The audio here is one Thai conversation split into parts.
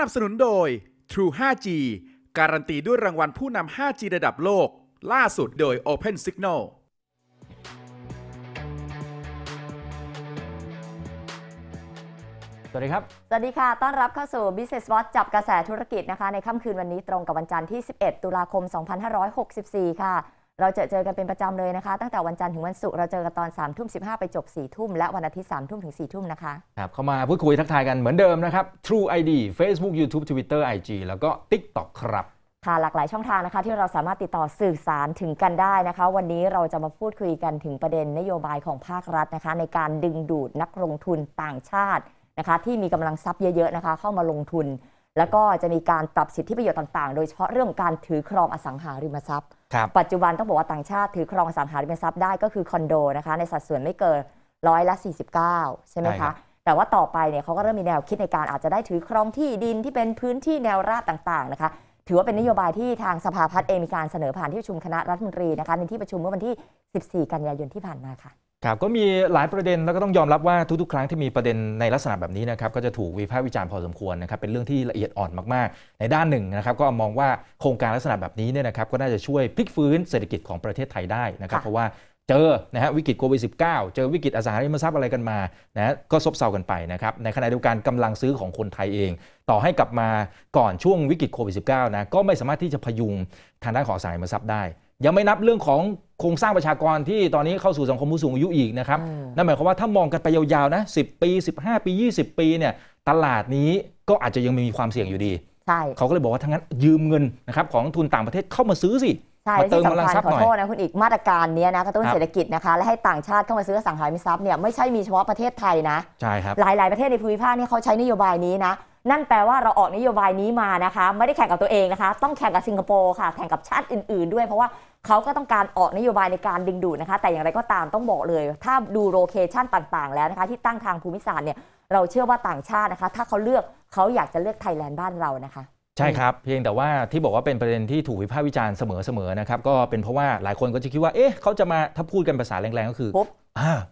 นับสนุนโดย True 5G การันตีด้วยรางวัลผู้นำ 5G ระดับโลก ล่าสุดโดย Open Signal สวัสดีครับ สวัสดีค่ะ ต้อนรับเข้าสู่ Business Watch จับกระแสธุรกิจนะคะในค่ำคืนวันนี้ตรงกับวันจันทร์ที่ 11 ตุลาคม 2564 ค่ะเราจะเจอกันเป็นประจำเลยนะคะ ตั้งแต่วันจันทร์ถึงวันศุกร์เราเจอกันตอน3ามทุ่มสิไปจบ4ี่ทุ่มและวันอาทิตย์3ามทุ่มถึง4ี่ทุ่มนะคะครับเข้ามาพูดคุยทักทายกันเหมือนเดิมนะครับ True ID Facebook YouTube Twitter IG แล้วก็ TikTok ครับ ค่ะหลากหลายช่องทางนะคะที่เราสามารถติดต่อสื่อสารถึงกันได้นะคะ วันนี้เราจะมาพูดคุยกันถึงประเด็นนโยบายของภาครัฐนะคะ ในการดึงดูดนักลงทุนต่างชาตินะคะที่มีกำลังทรัพย์เยอะๆนะคะ เข้ามาลงทุนแล้วก็จะมีการปรับสิทธิประโยชน์ต่างๆ โดยเฉพาะเรื่องการถือครองอสังหาริมทรัพย์ ครับ ปัจจุบันต้องบอกว่าต่างชาติถือครองอสังหาริมทรัพย์ได้ก็คือคอนโดนะคะในสัดส่วนไม่เกินร้อยละ 49ใช่ไหมคะแต่ว่าต่อไปเนี่ยเขาก็เริ่มมีแนวคิดในการอาจจะได้ถือครองที่ดินที่เป็นพื้นที่แนวราบต่างๆนะคะ ถือว่าเป็นนโยบายที่ทางสภาพัฒน์เองมีการเสนอผ่านที่ประชุมคณะรัฐมนตรีนะคะในที่ประชุมเมื่อวันที่ 14 กันยายนที่ผ่านมาค่ะครับก็มีหลายประเด็นแล้วก็ต้องยอมรับว่าทุกๆ ครั้งที่มีประเด็นในลักษณะแบบนี้นะครับก็จะถูกวิพากษ์วิจารณ์พอสมควรนะครับเป็นเรื่องที่ละเอียดอ่อนมากๆ ในด้านหนึ่งนะครับก็มองว่าโครงการลักษณะแบบนี้เนี่ยนะครับ ก็น่าจะช่วยพลิกฟื้นเศรษฐกิจของประเทศไทยได้นะครับเพราะว่าเจอนะฮะวิกฤตโควิดสิเจอวิกฤตอสังหาริมทรัพย์อะไรกันมานะก็ซบเซากันไปนะครับในขณะเดียวกันกำลังซื้อของคนไทยเองต่อให้กลับมาก่อนช่วงวิกฤตโควิด้านะก็ไม่สามารถที่จะพยุงทางด้านของอสาริมทรัพย์ได้ ยังไม่นับเรื่องของโครงสร้างประชากรที่ตอนนี้เข้าสู่สังคมผู้สูงอายุอีกนะครับ นั่นหมายความว่าถ้ามองกันไปยาวๆนะ10 ปี 15 ปี 20 ปีเนี่ยตลาดนี้ก็อาจจะยังมีความเสี่ยงอยู่ดีใช่เขาก็เลยบอกว่าทั้งนั้นยืมเงินนะครับของทุนต่างประเทศเข้ามาซื้อสิใช่ที่สำคัญขอโทษนะคุณอีกมาตรการนี้นะกระตุ้นเศรษฐกิจนะคะและให้ต่างชาติเข้ามาซื้อสังหาริมทรัพย์เนี่ยไม่ใช่มีเฉพาะประเทศไทยนะใช่ครับหลายๆประเทศในภูมิภาคนี่เขาใช้นโยบายนี้นะนั่นแปลว่าเราออกนโยบายนี้มานะคะไม่ได้แข่งกับตัวเองนะคะ ต้องแข่งกับสิงคโปร์ค่ะแข่งกับชาติอื่นๆ ด้วยเพราะว่าเขาก็ต้องการออกนโยบายในการดึงดูดนะคะ แต่อย่างไรก็ตามต้องบอกเลยถ้าดูโลเคชันต่างๆแล้วนะคะที่ตั้งทางภูมิศาสตร์เนี่ยเราเชื่อว่าต่างชาตินะคะถ้าเขาเลือกเขาอยากจะเลือกไทยแลนด์บ้านเรานะคะใช่ครับ เพียงแต่ว่าที่บอกว่าเป็นประเด็นที่ถูกวิพากษ์วิจารณ์เสมอๆนะครับก็เป็นเพราะว่าหลายคนก็จะคิดว่าเอ๊ะเขาจะมาถ้าพูดกันภาษาแรงๆก็คือ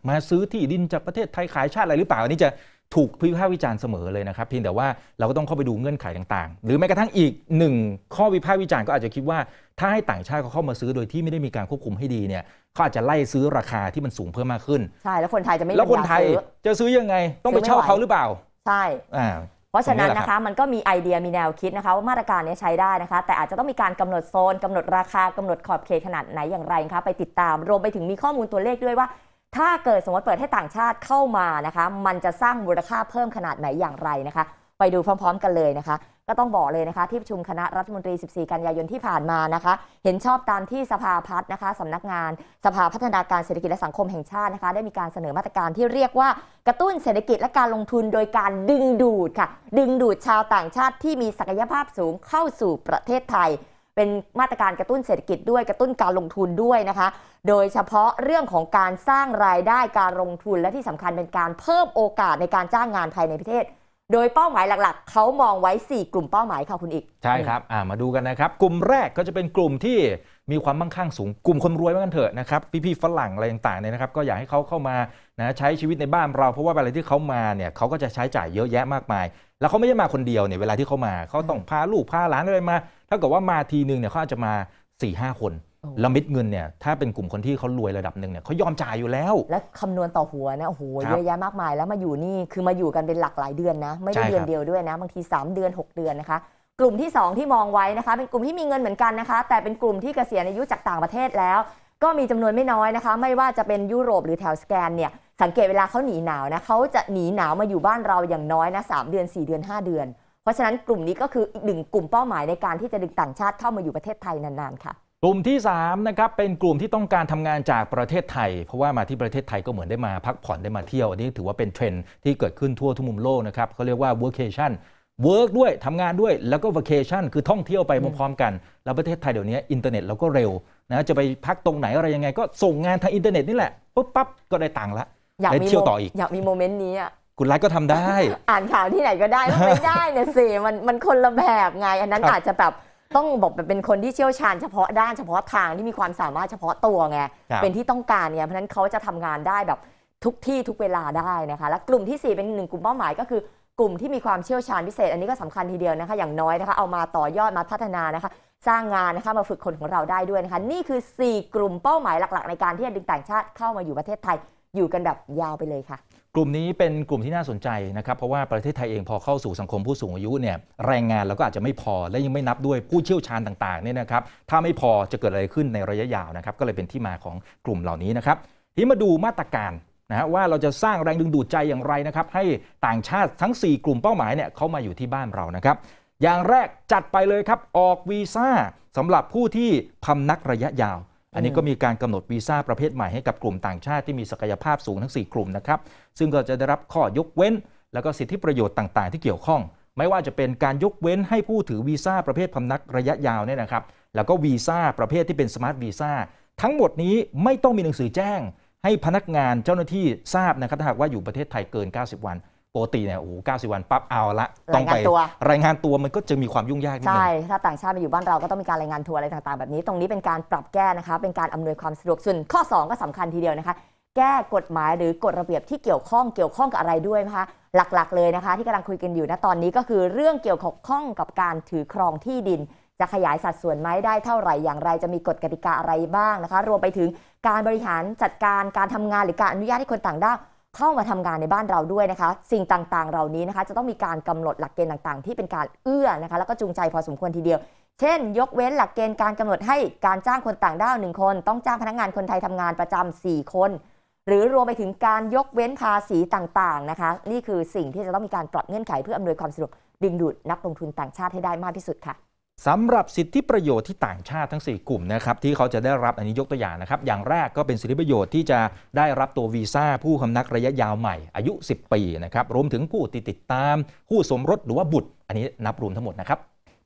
มาซื้อที่ดินจากประเทศไทยขายชาติอะไรหรือเปล่าอันนี้จะถูกพิพากษ์วิจารณ์เสมอเลยนะครับเพียงแต่ว่าเราก็ต้องเข้าไปดูเงื่อนไขต่าง ๆ หรือแม้กระทั่งอีกหนึ่งข้อวิพากษ์วิจารณ์ก็อาจจะคิดว่า ถ้าให้ต่างชาติเขาเข้ามาซื้อโดยที่ไม่ได้มีการควบคุมให้ดีเนี่ยเขาอาจจะไล่ซื้อราคาที่มันสูงเพิ่มมากขึ้นใช่แล้วคนไทยจะไม่แล้วคนไทย จะซื้อยังไง ต้องไปเช่าเขาหรือเปล่าใช่อ่าเพราะฉะนั้นนะคะมันก็มีไอเดียมีแนวคิดนะคะ ว่ามาตรการนี้ใช้ได้นะคะ แต่อาจจะต้องมีการกำหนดโซนกำหนดราคากำหนดขอบเขตขนาดไหนอย่างไรคะไปติดตามรวมไปถึงมีข้อมูลตัวเลขด้วยว่าถ้าเกิดสมมติเปิดให้ต่างชาติเข้ามานะคะ มันจะสร้างมูลค่าเพิ่มขนาดไหนอย่างไรนะคะ ไปดูพร้อมๆกันเลยนะคะ ก็ต้องบอกเลยนะคะที่ประชุมคณะรัฐมนตรี 14 กันยายนที่ผ่านมานะคะ เห็นชอบตามที่สภาพัฒน์นะคะสำนักงานสภาพัฒนาการเศรษฐกิจและสังคมแห่งชาตินะคะ ได้มีการเสนอมาตรการที่เรียกว่า กระตุ้นเศรษฐกิจและการลงทุนโดยการดึงดูดค่ะ ดึงดูดชาวต่างชาติที่มีศักยภาพสูงเข้าสู่ประเทศไทยเป็นมาตรการกระตุ้นเศรษฐกิจด้วยกระตุ้นการลงทุนด้วยนะคะ โดยเฉพาะเรื่องของการสร้างรายได้การลงทุนและที่สำคัญเป็นการเพิ่มโอกาสในการจ้างงานภายในประเทศ โดยเป้าหมายหลักๆ เขามองไว้ 4 กลุ่มเป้าหมายค่ะคุณอีก ใช่ครับมาดูกันนะครับ กลุ่มแรกก็จะเป็นกลุ่มที่มีความมั่งคั่งสูงกลุ่มคนรวยมากันเถอะนะครับพี่ๆฝรั่งอะไรต่างๆเนี่ยนะครับก็อยากให้เขาเข้ามานะใช้ชีวิตในบ้านเราเพราะว่าอะไรที่เขามาเนี่ยเขาก็จะใช้จ่ายเยอะแยะมากมาย แล้วเขาไม่ได้มาคนเดียวเนี่ยเวลาที่เขามาเขาต้องพาลูกพาหลานอะไรมาถ้าเกิดว่ามาทีหนึ่งเนี่ยเขาอาจจะมา4ี่ห้าคนละมิดเงินเนี่ยถ้าเป็นกลุ่มคนที่เขารวยระดับหนึ่งเนี่ยเขายอมจ่ายอยู่แล้ว และคำนวณต่อหัวนะโอ้โหเยอะแยะมากมายแล้วมาอยู่นี่คือมาอยู่กันเป็นหลักหลายเดือนนะไม่ได้เดือนเดียวด้วยนะ บางที 3 เดือน 6 เดือนนะคะ กลุ่มที่ 2 ที่มองไว้นะคะเป็นกลุ่มที่มีเงินเหมือนกันนะคะแต่เป็นกลุ่มที่เกษียณอายุจากต่างประเทศแล้ว ก็มีจำนวนไม่น้อยนะคะไม่ว่าจะเป็นยุโรปหรือแถวสแกนเนี่ยสังเกตเวลาเขาหนีหนาวนะเขาจะหนีหนาวมาอยู่บ้านเราอย่างน้อยนะสเดือน 4 เดือน 5 เดือนเพราะฉะนั้นกลุ่มนี้ก็คืออีกหนึ่งกลุ่มเป้าหมายในการที่จะดึงต่างชาติเข้ามาอยู่ประเทศไทยนานๆค่ะกลุ่มที่3นะครับเป็นกลุ่มที่ต้องการทำงานจากประเทศไทยเพราะว่ามาที่ประเทศไทยก็เหมือนได้มาพักผ่อนได้มาเที่ยวอันนี้ถือว่าเป็นเทรนด์ที่เกิดขึ้นทั่วทุกมุมโลกนะครับเขาเรียกว่า workation เวิร์กด้วยทำงานด้วยแล้วก็วัคเคชั่นคือท่องเที่ยวไปพร้อมกันแล้วประเทศไทยเดี๋ยวนี้อินเทอร์เน็ตเราก็เร็วนะจะไปพักตรงไหนอะไรยังไงก็ส่งงานทางอินเทอร์เน็ตนี่แหละปุ๊บปั๊บก็ได้ตังค์ละได้เที่ยวต่ออีกอยากมีโมเมนต์นี้อ่ะคุณรัฐก็ทำได้ อ่านข่าวที่ไหนก็ได้ไม่ได้เนี่ยสิมันมันคนละแบบไง อันนั้นอาจจะแบบต้องบอกแบบเป็นคนที่เชี่ยวชาญเฉพาะด้านเฉพาะทางที่มีความสามารถเฉพาะตัวไงเป็นที่ต้องการเนี่ยเพราะนั้นเขาจะทำงานได้แบบทุกที่ทุกเวลาได้นะคะและกลุ่มที่ 4 เป็นหนึ่งกลุ่มเป้าหมายก็คือกลุ่มที่มีความเชี่ยวชาญพิเศษ อันนี้ก็สำคัญทีเดียวนะคะอย่างน้อยนะคะ เอามาต่อยอดมาพัฒนานะคะ สร้างงานนะคะมาฝึกคนของเราได้ด้วยนะคะ นี่คือ4กลุ่มเป้าหมายหลักๆในการที่จะดึงต่างชาติเข้ามาอยู่ประเทศไทยอยู่กันแบบยาวไปเลยค่ะกลุ่มนี้เป็นกลุ่มที่น่าสนใจนะครับเพราะว่าประเทศไทยเองพอเข้าสู่สังคมผู้สูงอายุเนี่ยแรงงานเราก็อาจจะไม่พอและยังไม่นับด้วยผู้เชี่ยวชาญต่างๆเนี่ยนะครับถ้าไม่พอจะเกิดอะไรขึ้นในระยะยาวนะครับก็เลยเป็นที่มาของกลุ่มเหล่านี้นะครับทีมาดูมาตรการนะฮะว่าเราจะสร้างแรงดึงดูดใจอย่างไรนะครับให้ต่างชาติทั้ง 4 กลุ่มเป้าหมายเนี่ยเขามาอยู่ที่บ้านเรานะครับอย่างแรกจัดไปเลยครับออกวีซ่าสำหรับผู้ที่พำนักระยะยาวอันนี้ก็มีการกำหนดวีซ่าประเภทใหม่ให้กับกลุ่มต่างชาติที่มีศักยภาพสูงทั้ง4กลุ่มนะครับซึ่งก็จะได้รับข้อยกเว้น แล้วก็สิทธิประโยชน์ต่างๆ ที่เกี่ยวข้อง ไม่ว่าจะเป็นการยกเว้นให้ผู้ถือวีซ่าประเภทพำนักระยะยาวเนี่ยนะครับแล้วก็วีซ่าประเภทที่เป็นสมาร์ทวีซ่าทั้งหมดนี้ไม่ต้องมีหนังสือแจ้ง ให้พนักงานเจ้าหน้าที่ทราบนะครับถ้าหากว่าอยู่ประเทศไทยเกิน 90 วันปกติเนี่ยโอ้โหเก้าสิบวันปั๊บเอาละต้องไปรายงานตัวมันก็จะมีความยุ่งยากใช่ถ้าต่างชาติมาอยู่บ้านเราก็ต้องมีการรายงานทัวร์อะไรต่างๆ แบบนี้ ตรงนี้เป็นการปรับแก้นะคะเป็นการอำนวยความสะดวกส่วนข้อ 2 ก็สำคัญทีเดียวนะคะ แก้กฎหมายหรือกฎระเบียบที่เกี่ยวข้องเกี่ยวข้องกับอะไรด้วยนะคะหลักๆเลยนะคะ ที่กำลังคุยกันอยู่นะตอนนี้ก็คือเรื่องเกี่ยวข้องกับการถือครองที่ดิน จะขยายสัดส่วนไหมได้เท่าไหร่อย่างไรจะมีกฎกติกาอะไรบ้างนะคะ รวมไปถึงการบริหารจัดการการทำงานหรือการอนุญาตให้คนต่างด้าวเข้ามาทำงานในบ้านเราด้วยนะคะสิ่งต่างๆ เหล่านี้นะคะจะต้องมีการกำหนดหลักเกณฑ์ต่างๆ ที่เป็นการเอื้อนะคะแล้วก็จูงใจพอสมควรทีเดียว เช่น ยกเว้นหลักเกณฑ์การกำหนดให้การจ้างคนต่างด้าวหนึ่งคน ต้องจ้างพนักงงานคนไทยทำงานประจำ 4 คน หรือรวมไปถึงการยกเว้นภาษีต่างๆนะคะนี่คือสิ่งที่จะต้องมีการปรับเงื่อนไขเพื่ออำนวยความสะดวกดึงดูดนักลงทุนต่างชาติให้ได้มากที่สุดค่ะสำหรับสิทธิประโยชน์ที่ต่างชาติทั้ง4กลุ่มนะครับที่เขาจะได้รับอันนี้ยกตัวอย่างนะครับอย่างแรกก็เป็นสิทธิประโยชน์ที่จะได้รับตัววีซ่าผู้คำนักระยะยาวใหม่อายุ 10 ปีนะครับรวมถึงผู้ติดติดตามผู้สมรสหรือว่าบุตรอันนี้นับรวมทั้งหมดนะครับ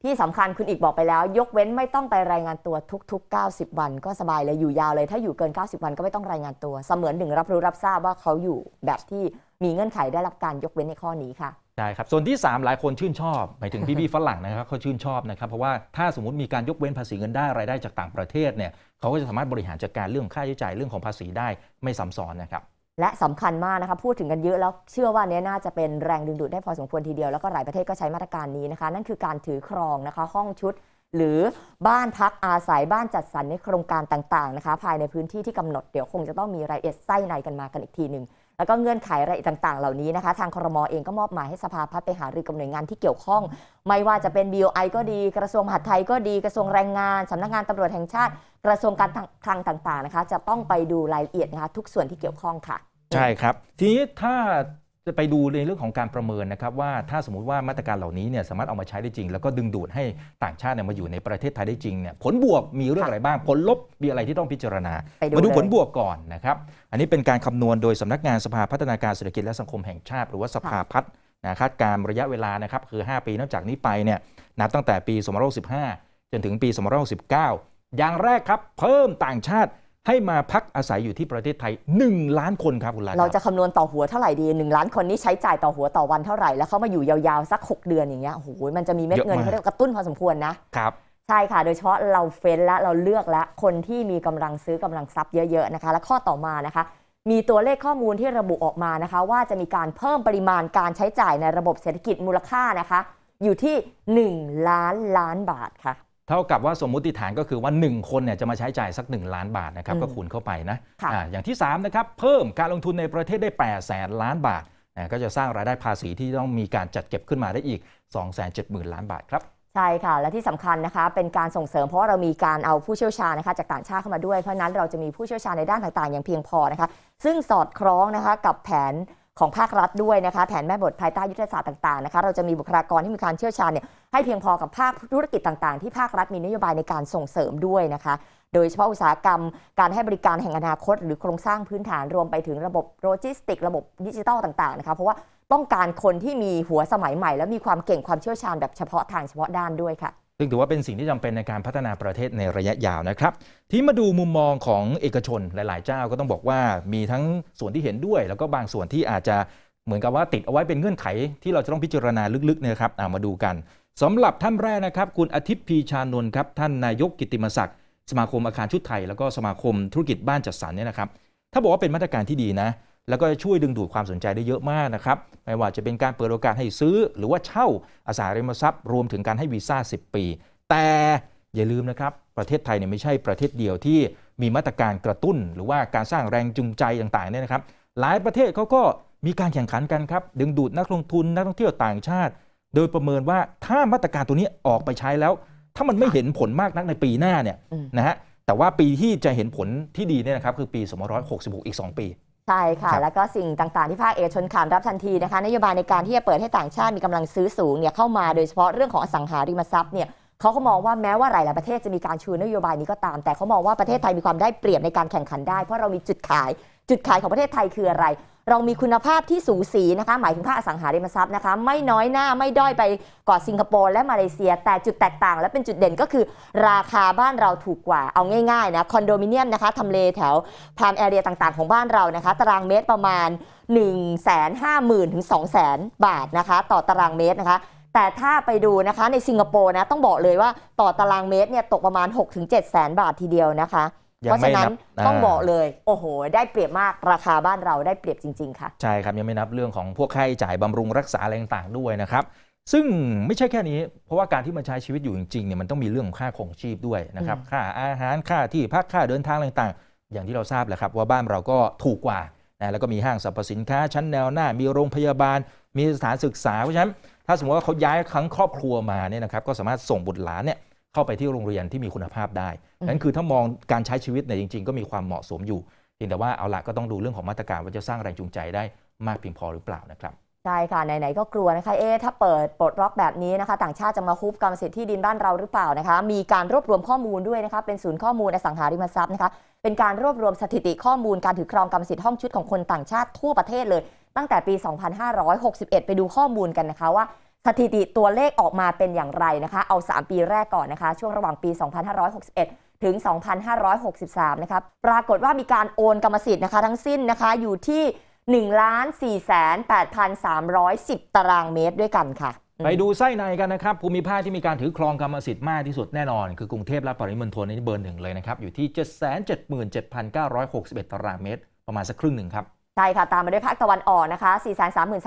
ที่สำคัญคุณอีกบอกไปแล้ว ยกเว้นไม่ต้องไปรายงานตัวทุก ๆ 90 วันก็สบายเลยอยู่ยาวเลยถ้าอยู่เกิน 90 วันก็ไม่ต้องรายงานตัวเสมือนหนึ่งรับรู้รับทราบว่าเขาอยู่แบบที่มีเงื่อนไขได้รับการยกเว้นในข้อนี้ค่ะใช่ครับส่วนที่ 3 หลายคนชื่นชอบหมายถึงพี่บี้ฝรั่งนะครับเขาชื่นชอบนะครับเพราะว่าถ้าสมมติมีการยกเว้นภาษีเงินได้รายได้จากต่างประเทศเนี่ยเขาก็จะสามารถบริหารจัดการเรื่องค่าใช้จ่ายเรื่องของภาษีได้ไม่ซ้าซ้อนนะครับและสำคัญมากนะคะพูดถึงกันเยอะแล้วเชื่อว่านี้น่าจะเป็นแรงดึงดูดได้พอสมควรทีเดียว แล้วก็หลายประเทศก็ใช้มาตรการนี้นะคะนั่นคือการถือครองนะคะห้องชุดหรือบ้านพักอาศัยบ้านจัดสรรในโครงการต่างๆนะคะภายในพื้นที่ที่กำหนดเดี๋ยวคงจะต้องมีรายละเอียดไส้ในกันมากันอีกทีหนึ่งแล้วก็เงื่อนไขอะไรต่างๆ เหล่านี้นะคะทางครมอเองก็มอบหมายให้สภาพัฒน์ไปหารือกับหน่วยงานที่เกี่ยวข้อง ไม่ว่าจะเป็น BOI ก็ดีกระทรวงมหาดไทยก็ดีกระทรวงแรงงาน สำนักงานตำรวจแห่งชาติ กระทรวงการคลังต่างๆนะคะจะต้องไปดูรายละเอียดนะคะทุกส่วนที่เกี่ยวข้องค่ะ ใช่ครับทีนี้ถ้าจะไปดูในเรื่องของการประเมินนะครับว่าถ้าสมมุติว่ามาตรการเหล่านี้เนี่ยสามารถเอามาใช้ได้จริง แล้วก็ดึงดูดให้ต่างชาติเนี่ยมาอยู่ในประเทศไทยได้จริงเนี่ยผลบวกมีเรื่องอะไรบ้าง ผลลบ มีอะไรที่ต้องพิจารณา มาดูผลบวกก่อนนะครับอันนี้เป็นการคำนวณโดยสำนักงานสภาพัฒนาการเศรษฐกิจและสังคมแห่งชาติ หรือว่าสภาพัฒนาคาดการระยะเวลานะครับคือ 5 ปีนอกจากนี้ไปเนี่ยนับตั้งแต่ปี2515 จนถึงปี2519 อย่างแรกครับเพิ่มต่างชาติให้มาพักอาศัยอยู่ที่ประเทศไทย 1 ล้านคนครับคุณลาเราจะคำนวณต่อหัวเท่าไหร่ดี 1 ล้านคนนี้ใช้จ่ายต่อหัวต่อวันเท่าไหร่ แล้วเขามาอยู่ยาวๆสัก 6 เดือนอย่างเงี้ยโอ้โหมันจะมีเม็ดเงินที่กระตุ้นพอสมควรนะครับ ใช่ค่ะ โดยเฉพาะเราเฟ้นและเราเลือกและคนที่มีกำลังซื้อกำลังซับเยอะๆนะคะ และข้อต่อมานะคะ มีตัวเลขข้อมูลที่ระบุออกมานะคะ ว่าจะมีการเพิ่มปริมาณการใช้จ่ายในระบบเศรษฐกิจมูลค่านะคะ อยู่ที่ 1 ล้านล้านบาทค่ะเท่ากับว่าสมมุติฐานก็คือว่า 1 คนเนี่ยจะมาใช้จ่ายสัก 1 ล้านบาทนะครับก็คูณเข้าไปนะอะอย่างที่3นะครับเพิ่มการลงทุนในประเทศได้8แสนล้านบาทก็จะสร้างรายได้ภาษีที่ต้องมีการจัดเก็บขึ้นมาได้อีก 270,000ล้านบาทครับใช่ค่ะและที่สำคัญนะคะเป็นการส่งเสริมเพราะว่าเรามีการเอาผู้เชี่ยวชาญนะคะจากต่างชาติเข้ามาด้วย เพราะนั้นเราจะมีผู้เชี่ยวชาญในด้านต่างๆ อย่างเพียงพอนะคะซึ่งสอดคล้องนะคะกับแผนของภาครัฐด้วยนะคะแผนแม่บทภายใต้ยุทธศาสตร์ต่างๆนะคะเราจะมีบุคลากรที่มีการเชี่ยวชาญเนี่ยให้เพียงพอกับภาคธุรกิจต่างๆ ที่ภาครัฐมีนโยบายในการส่งเสริมด้วยนะคะ โดยเฉพาะอุตสาหกรรม การให้บริการแห่งอนาคต หรือโครงสร้างพื้นฐานรวมไปถึงระบบโลจิสติก ระบบดิจิทัลต่างๆนะคะเพราะว่าต้องการคนที่มีหัวสมัยใหม่ และมีความเก่งความเชี่ยวชาญ แบบเฉพาะทางเฉพาะด้านด้วยค่ะซึ่งถือว่าเป็นสิ่งที่จำเป็นในการพัฒนาประเทศในระยะยาวนะครับ ที่มาดูมุมมองของเอกชนหลาย ๆ เจ้าก็ต้องบอกว่ามีทั้งส่วนที่เห็นด้วย แล้วก็บางส่วนที่อาจจะเหมือนกับว่า ติดเอาไว้เป็นเงื่อนไข ที่เราจะต้องพิจารณาลึกๆนะครับมาดูกัน สำหรับท่านแรกนะครับ คุณอาทิตย์พีชานนท์ครับ ท่านนายกกิติมศักดิ์สมาคมอาคารชุดไทยแล้วก็สมาคมธุรกิจบ้านจัดสรรเนี่ยนะครับ ถ้าบอกว่าเป็นมาตรการที่ดีนะแล้วก็ช่วยดึงดูดความสนใจได้เยอะมากนะครับไม่ว่าจะเป็นการเปิดโอกาสให้ซื้อ หรือว่าเช่าอาสัาริมทรัพย์รวมถึงการให้วีซ่า 10 ปี แต่อย่าลืมนะครับ ประเทศไทยเนี่ยไม่ใช่ประเทศเดียวที่มีมาตรการกระตุ้นหรือว่าการสร้างแรงจูงใจต่างๆเนี่ยนะครับ หลายประเทศเขาก็มีการแข่งขันกันครับ ดึงดูดนักลงทุนนักท่องเที่ยวต่างชาติ โดยประเมินว่าถ้ามาตรการตัวนี้ออกไปใช้แล้ว ถ้ามันไม่เห็นผลมากนักในปีหน้าเนี่ยนะฮะแต่ว่าปีที่จะเห็นผลที่ดีเนี่ยนะครับคือปี2566อีก2ปีใช่ค่ะ แล้วก็สิ่งต่าง ๆที่ภาคเอกชนขานรับทันทีนะคะนโยบายในการที่จะเปิดให้ต่างชาติมีกำลังซื้อสูงเนี่ยเข้ามาโดยเฉพาะเรื่องของอสังหาริมทรัพย์เนี่ยเขาก็มองว่าแม้ว่าหลายยประเทศจะมีการชูนโยบายนี้ก็ตามแต่เขามองว่าประเทศไทยมีความได้เปรียบในการแข่งขันได้เพราะเรามีจุดขาย จุดขายของประเทศไทยคืออะไรเรามีคุณภาพที่สูสีนะคะ หมายถึงภาคอสังหาริมทรัพย์นะคะ ไม่น้อยหน้าไม่ด้อยไปกว่าสิงคโปร์และมาเลเซีย แต่จุดแตกต่างและเป็นจุดเด่นก็คือ ราคาบ้านเราถูกกว่า เอาง่ายๆนะคอนโดมิเนียมนะคะทำเลแถวพามแอเรียต่างๆของบ้านเรานะคะตารางเมตรประมาณ 1 5 0 0 0 0ถึง200,000 บาทนะคะ ต่อตารางเมตรนะคะ แต่ถ้าไปดูนะคะในสิงคโปร์นะต้องบอกเลยว่าต่อตารางเมตรเนี่ยตกประมาณ6-7แสนบาททีเดียวนะคะเพราะฉะนั้นต้องบอกเลย โอ้โห ได้เปรียบมากราคาบ้านเราได้เปรียบจริงๆค่ะใช่ครับยังไม่นับเรื่องของพวกค่าใช้จ่ายบำรุงรักษาอะไรต่าง ๆด้วยนะครับ ซึ่งไม่ใช่แค่นี้ เพราะว่าการที่มันใช้ชีวิตอยู่จริงๆเนี่ยมันต้องมีเรื่องของค่าของชีพด้วยนะครับค่าอาหารค่าที่พักค่าเดินทางต่างๆ อย่างที่เราทราบแหละครับว่าบ้านเราก็ถูกกว่านะแล้วก็มีห้างสรรพสินค้า ชั้นแนวหน้ามีโรงพยาบาล มีสถานศึกษาเพราะฉะนั้น ถ้าสมมติว่าเขาย้ายครั้งครอบครัวมาเนี่ยนะครับก็สามารถส่งบุตรหลานเนี่ยเข้าไปที่โรงเรียนที่มีคุณภาพได้ นั้นคือถ้ามองการใช้ชีวิตเนี่ยจริงๆ ก็มีความเหมาะสมอยู่เพียงแต่ว่าเอาละก็ต้องดูเรื่องของมาตรการว่าจะสร้างแรงจูงใจได้มากเพียงพอหรือเปล่านะครับ ใช่ค่ะ ไหนๆก็กลัวนะคะ เอ๊ถ้าเปิดปลดล็อกแบบนี้นะคะ ต่างชาติจะมาคุบกรรมสิทธิ์ที่ดินบ้านเราหรือเปล่านะคะ มีการรวบรวมข้อมูลด้วยนะคะ เป็นศูนย์ข้อมูลอสังหาริมทรัพย์นะคะ เป็นการรวบรวมสถิติข้อมูลการถือครองกรรมสิทธิ์ห้องชุดของคนต่างชาติทั่วประเทศเลย ตั้งแต่ปี 2561 ไปดูข้อมูลกันนะคะว่าสถิติตัวเลขออกมาเป็นอย่างไรนะคะ เอา 3 ปีแรกก่อนนะคะ ช่วงระหว่างปี 2561 ถึง 2563 นะครับ ปรากฏว่ามีการโอนกรรมสิทธิ์นะคะทั้งสิ้นนะคะอยู่ที่ 1 4 8 3 1 0 ตารางเมตรด้วยกันค่ะ ไปดูไส้ในกันนะครับภูมิภาคที่มีการถือครองกรรมสิทธิ์มากที่สุดแน่นอนคือกรุงเทพและปริมณฑลนี่เบอร์หนึ่งเลยนะครับอยู่ที่ 777,961 ตารางเมตรประมาณสักครึ่งหนึ่งครับใช่ค่ะ ตามมาด้วยภาคตะวันออกนะคะ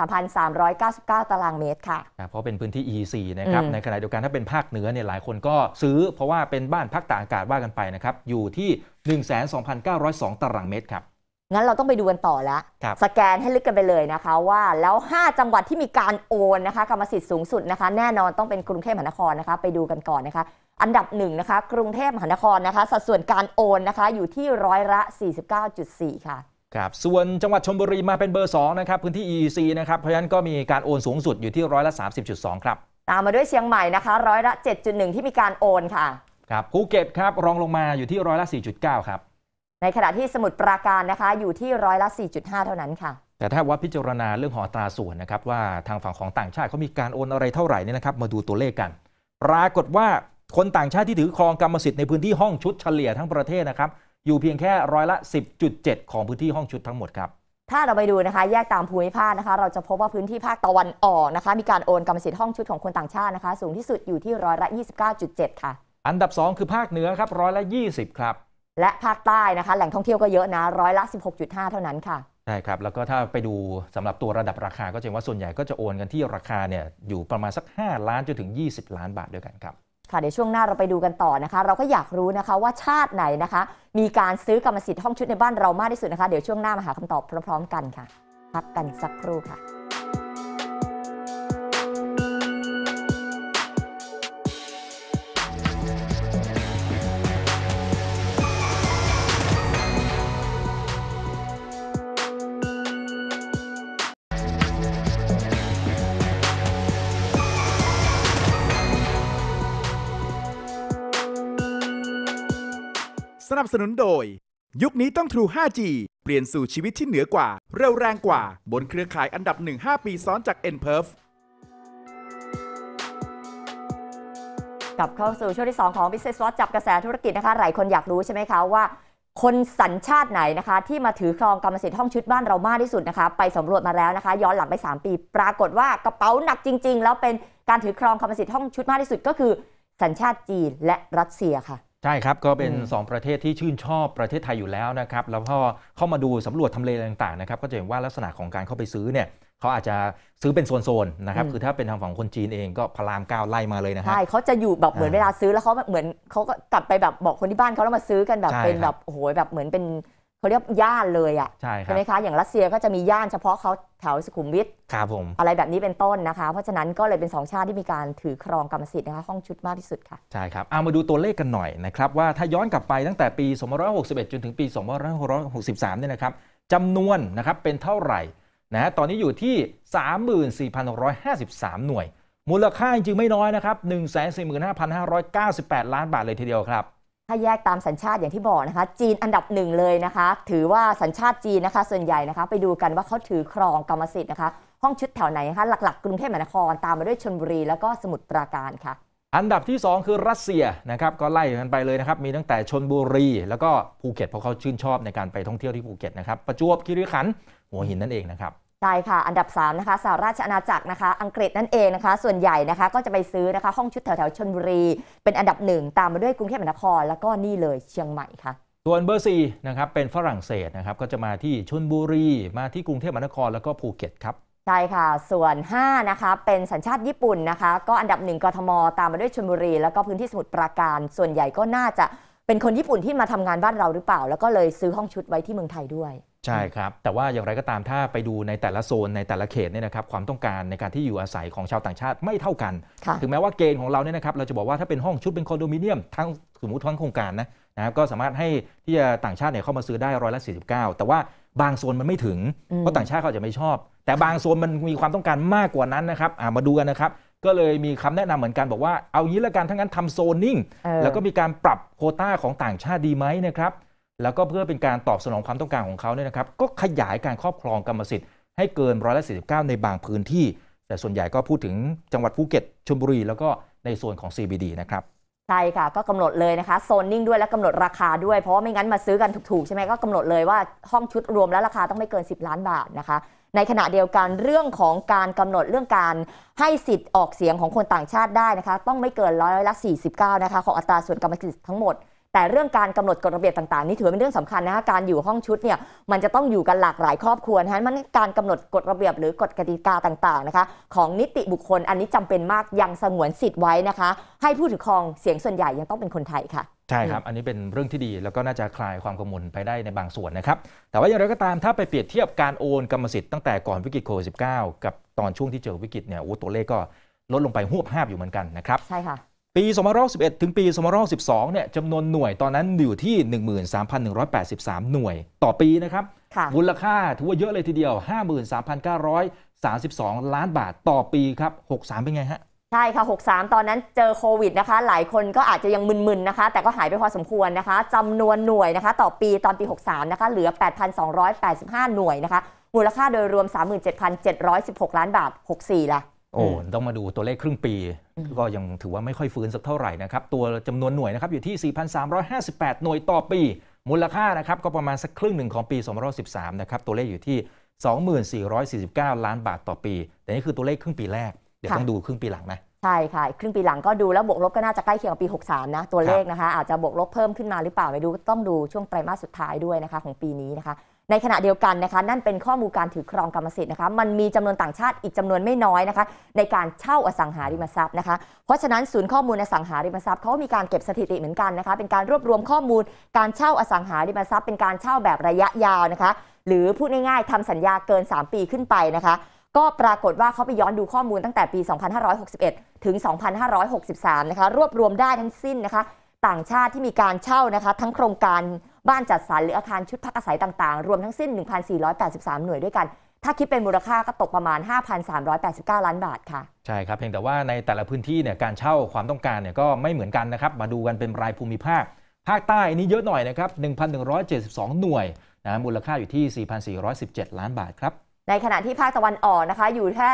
433,399 ตารางเมตรค่ะเพราะเป็นพื้นที่ EC นะครับในขณะเดียวกันถ้าเป็นภาคเหนือเนี่ยหลายคนก็ซื้อเพราะว่าเป็นบ้านพักตากอากาศว่ากันไปนะครับอยู่ที่ 12,902ตารางเมตรครับงั้นเราต้องไปดูกันต่อแล้ว สแกนให้ลึกกันไปเลยนะคะ ว่าแล้ว 5 จังหวัดที่มีการโอนนะคะกรรมสิทธิ์สูงสุดนะคะ แน่นอนต้องเป็นกรุงเทพมหานครนะคะ ไปดูกันก่อนนะคะ อันดับหนึ่งนะคะ กรุงเทพมหานครนะคะสัดส่วนการโอนนะคะอยู่ที่ร้อยละ 49.4 ค่ะครับส่วนจังหวัดชลบุรีมาเป็นเบอร์2นะครับพื้นที่ EEC นะครับเพราะฉะนั้นก็มีการโอนสูงสุดอยู่ที่ร้อยละ 30.2 ครับ ตามมาด้วยเชียงใหม่นะคะร้อยละ 7.1 ที่มีการโอนค่ะครับภูเก็ตครับรองลงมาอยู่ที่ร้อยละ 4.9 ครับ ในขณะที่สมุทรปราการนะคะอยู่ที่ร้อยละ 4.5 เท่านั้นค่ะแต่ถ้าว่าพิจารณาเรื่องหอตราส่วนนะครับว่าทางฝั่งของต่างชาติเขามีการโอนอะไรเท่าไหร่นี่นะครับมาดูตัวเลขกัน ปรากฏว่าคนต่างชาติที่ถือครองกรรมสิทธิ์ในพื้นที่ห้องชุดเฉลี่ยทั้งประเทศนะครับอยู่เพียงแค่ร้อยละ 10.7 ของพื้นที่ห้องชุดทั้งหมดครับ ถ้าเราไปดูนะคะแยกตามภูมิภาคนะคะ เราจะพบว่าพื้นที่ภาคตะวันออกนะคะ มีการโอนกรรมสิทธิ์ห้องชุดของคนต่างชาตินะคะ สูงที่สุดอยู่ที่ร้อยละ 29.7 ค่ะ อันดับ 2 คือภาคเหนือครับร้อยละ 20 ครับ และภาคใต้นะคะแหล่งท่องเที่ยวก็เยอะนะร้อยละ 16.5 เท่านั้นค่ะ ใช่ครับแล้วก็ถ้าไปดูสำหรับตัวระดับราคาก็จะเห็นว่าส่วนใหญ่ก็จะโอนกันที่ราคาเนี่ยอยู่ประมาณสัก5ล้านจนถึง 20 ล้านบาทด้วยกันครับค่ะเดี๋ยวช่วงหน้าเราไปดูกันต่อนะคะ เราก็อยากรู้นะคะว่าชาติไหนนะคะ มีการซื้อกรรมสิทธิ์ห้องชุดในบ้านเรามากที่สุดนะคะ เดี๋ยวช่วงหน้ามาหาคำตอบพร้อมๆกันค่ะพักกันสักครู่ค่ะนับสนุนโดย ยุคนี้ต้อง True 5G เปลี่ยนสู่ชีวิตที่เหนือกว่า เร็วแรงกว่า บนเครือข่ายอันดับ 1 5 ปีซ้อนจาก n p e r f กลับเข้าสู่ช่วงที่ 2 ของ Business Watch จับกระแสธุรกิจนะคะหลายคนอยากรู้ใช่ไหมคะ ว่าคนสัญชาติไหนนะคะ ที่มาถือครองกรรมสิทธิ์ห้องชุดบ้านเรามากที่สุดนะคะ ไปสำรวจมาแล้วนะคะ ย้อนหลังไป 3 ปี ปรากฏว่ากระเป๋าหนักจริง ๆ แล้วเป็นการถือครองกรรมสิทธิ์ห้องชุดมากที่สุดก็คือ สัญชาติจีนและรัสเซียค่ะใช่ครับ ก็เป็น 2 ประเทศที่ชื่นชอบประเทศไทยอยู่แล้วนะครับ แล้วพอเข้ามาดูสำรวจทำเลต่างๆนะครับ ก็จะเห็นว่าลักษณะของการเข้าไปซื้อเนี่ยเขาอาจจะซื้อเป็นโซนๆนะครับ คือถ้าเป็นทางฝั่งคนจีนเองก็พารามก้าวไล่มาเลยนะครับใช่เขาจะอยู่แบบเหมือนเวลาซื้อแล้วเขาเหมือนเขาก็กลับไปแบบบอกคนที่บ้านเขาแล้วมาซื้อกันแบบเป็นแบบโอ้โหแบบเหมือนเป็นเขาเรียกย่านเลยอ่ะใช่ใช่ไหมคะ อย่างรัสเซียก็จะมีย่านเฉพาะเขาแถวสุขุมวิทครับผมอะไรแบบนี้เป็นต้นนะคะ เพราะฉะนั้นก็เลยเป็น 2 ชาติที่มีการถือครองกรรมสิทธิ์นะคะห้องชุดมากที่สุดค่ะ ใช่ครับเอามาดูตัวเลขกันหน่อยนะครับ ว่าถ้าย้อนกลับไปตั้งแต่ปี 2561 จนถึงปี 2563 เนี่ยนะครับจำนวนนะครับเป็นเท่าไหร่นะตอนนี้อยู่ที่ 34,653 หน่วย มูลค่าจริงๆไม่น้อยนะครับ 145,598 ล้านบาทเลยทีเดียวครับถ้าแยกตามสัญชาติอย่างที่บอกนะคะ จีนอันดับหนึ่งเลยนะคะ ถือว่าสัญชาติจีนนะคะ ส่วนใหญ่นะคะ ไปดูกันว่าเขาถือครองกรรมสิทธิ์นะคะห้องชุดแถวไหนนะคะหลักๆกรุงเทพมหานครตามมาด้วยชนบุรีแล้วก็สมุทรปราการค่ะ อันดับที่ 2 คือรัสเซียนะครับก็ไล่กันไปเลยนะครับมีตั้งแต่ชนบุรีแล้วก็ภูเก็ตเพราะเขาชื่นชอบในการไปท่องเที่ยวที่ภูเก็ตนะครับประจวบคีรีขันธ์หัวหินนั่นเองนะครับใช่ค่ะ อันดับ3นะคะสหราชอาณาจักรนะคะ อังกฤษนั่นเองนะคะ ส่วนใหญ่นะคะ ก็จะไปซื้อนะคะ ห้องชุดแถวแถวชนบุรี เป็นอันดับ 1 ตามมาด้วยกรุงเทพมหานคร แล้วก็นี่เลยเชียงใหม่ค่ะ ส่วนเบอร์่นะครับ เป็นฝรั่งเศสนะครับ ก็จะมาที่ชนบุรี มาที่กรุงเทพมหานคร แล้วก็ภูเก็ตครับ ใช่ค่ะ ส่วน5นะคะ เป็นสัญชาติญี่ปุ่นนะคะ ก็อันดับ1กทม ตามมาด้วยชลบุรี แล้วก็พื้นที่สมุทรปราการ ส่วนใหญ่ก็น่าจะเป็นคนญี่ปุ่นที่มาทำงานบ้านเราหรือเปล่า แล้วก็เลยซื้อห้องชุดไว้ที่เมืองไทยด้วยใช่ครับ แต่ว่าอย่างไรก็ตามถ้าไปดูในแต่ละโซนในแต่ละเขตเนี่ยนะครับความต้องการในการที่อยู่อาศัยของชาวต่างชาติไม่เท่ากัน ถึงแม้ว่าเกณฑ์ของเราเนี่ยนะครับเราจะบอกว่าถ้าเป็นห้องชุดเป็นคอนโดมิเนียม ทั้งสมมติทั้งโครงการนะนะครับก็สามารถให้ที่จะต่างชาติเนี่ยเข้ามาซื้อได้ร้อยละ49 แต่ว่าบางโซนมันไม่ถึงเพราะต่างชาติเขาจะไม่ชอบ แต่บางโซนมันมีความต้องการมากกว่านั้นนะครับมาดูกันนะครับก็เลยมีคำแนะนำเหมือนกันบอกว่าเอางี้ละกันทั้งนั้นทำโซนนิ่งแล้วก็มีการปรับโคต้าของต่างชาติดีไหมนะครับแล้วก็เพื่อเป็นการตอบสนองความต้องการของเขาเนี่ยนะครับก็ขยายการครอบครองกรรมสิทธิ์ให้เกินร้อยละสีในบางพื้นที่ แต่ส่วนใหญ่ก็พูดถึงจังหวัดภูเก็ตชลบุรี แล้วก็ในส่วนของ CBD นะครับใช่ค่ะก็กำหนดเลยนะคะโซนนิ่งด้วยและกำหนดราคาด้วยเพราะว่าไม่งั้นมาซื้อกันถูกๆ ใช่ไหมก็กำหนดเลยว่าห้องชุดรวมแล้วราคาต้องไม่เกิน 10 ล้านบาทนะคะในขณะเดียวกันเรื่องของการกำหนดเรื่องการให้สิทธิ์ออกเสียงของคนต่างชาติได้นะคะต้องไม่เกินร้อยละ49นะคะของอัตราส่วนกรรมสิทธิ์ทั้งหมดแต่เรื่องการกำหนดกฎระเบียบต่างๆ นี่ถือเป็นเรื่องสำคัญนะคะการอยู่ห้องชุดเนี่ยมันจะต้องอยู่กันหลากหลายครอบครัวนะฮะมันการกำหนดกฎระเบียบ หรือกฎกติกาต่างๆนะคะของนิติบุคคลอันนี้จำเป็นมากยังสงวนสิทธิ์ไว้นะคะให้ผู้ถือครองเสียงส่วนใหญ่ยังต้องเป็นคนไทยค่ะใช่ครับอันนี้เป็นเรื่องที่ดีแล้วก็น่าจะคลายความกังวลไปได้ในบางส่วนนะครับแต่ว่าอย่างไรก็ตามถ้าไปเปรียบเทียบการโอนกรรมสิทธิ์ตั้งแต่ก่อนวิกฤตโควิด -19 กับตอนช่วงที่เจอวิกฤตเนี่ยโอ้ตัวเลขก็ลดลงไปหวบห้าบอยู่เหมือนกันนะครับใช่ค่ะปี2 0 1 1 ถึงปี2 0 1 2เนี่ยจำนวนหน่วยตอนนั้นอยู่ที่ 13,183 หน่วย ต่อปี นะครับมูลค่า ถือว่า เยอะเลยทีเดียว 53,932 ล้านบาทต่อปี ครับ63 เป็นไงฮะ ใช่ค่ะ63 ตอนนั้นเจอโควิดนะคะ หลายคนก็อาจจะยังมึนๆนะคะ แต่ก็หายไปพอสมควรนะคะ จำนวนหน่วยนะคะ ต่อปีตอนปี 63นะคะ เหลือ 8,285 หน่วยนะคะมูลค่าโดยรวม 37,716 ล้านบาท 64ละโอ้ต้องมาดูตัวเลขครึ่งปีก็ยังถือว่าไม่ค่อยฟื้นสักเท่าไหร่นะครับ ตัวจำนวนหน่วยนะครับอยู่ที่ 4,358 หน่วยต่อปี มูลค่านะครับก็ประมาณสักครึ่งหนึ่งของปี 2013 นะครับตัวเลขอยู่ที่ 2449 ล้านบาทต่อปี แต่นี่คือตัวเลขครึ่งปีแรก เดี๋ยวต้องดูครึ่งปีหลังนะใช่ค่ะครึ่งปีหลังก็ดูแล้วบวกลบก็น่าจะใกล้เคียงกับปี 63 นะตัวเลขนะคะอาจจะบวกลบเพิ่มขึ้นมาหรือเปล่าไปดูต้องดูช่วงไตรมาสสุดท้ายด้วยนะคะของปีนี้นะคะในขณะเดียวกันนะคะ นั่นเป็นข้อมูลการถือครองกรรมสิทธิ์นะคะมันมีจำนวนต่างชาติอีกจำนวนไม่น้อยนะคะ ในการเช่าอสังหาริมทรัพย์นะคะเพราะฉะนั้นศูนย์ข้อมูลอสังหาริมทรัพย์เขามีการเก็บสถิติเหมือนกันนะคะเป็นการรวบรวมข้อมูลการเช่าอสังหาริมทรัพย์เป็นการเช่าแบบระยะยาวนะคะ หรือพูดง่ายๆทำสัญญาเกิน 3 ปีขึ้นไปนะคะ ก็ปรากฏว่าเขาไปย้อนดูข้อมูลตั้งแต่ปี 2561 ถึง 2563 นะคะรวบรวมได้ทั้งสิ้นนะคะ ต่างชาติที่มีการเช่านะคะทั้งโครงการบ้านจัดสรรหรืออาคารชุดพักอาศัยต่างๆ รวมทั้งสิ้น 1,483 หน่วยด้วยกัน ถ้าคิดเป็นมูลค่าก็ตกประมาณ 5,389 ล้านบาทค่ะ ใช่ครับ เพียงแต่ว่าในแต่ละพื้นที่เนี่ยการเช่าความต้องการเนี่ยก็ไม่เหมือนกันนะครับ มาดูกันเป็นรายภูมิภาค ภาคใต้นี่เยอะหน่อยนะครับ 1,172 หน่วยนะมูลค่าอยู่ที่ 4,417 ล้านบาทครับ ในขณะที่ภาคตะวันออกนะคะอยู่แค่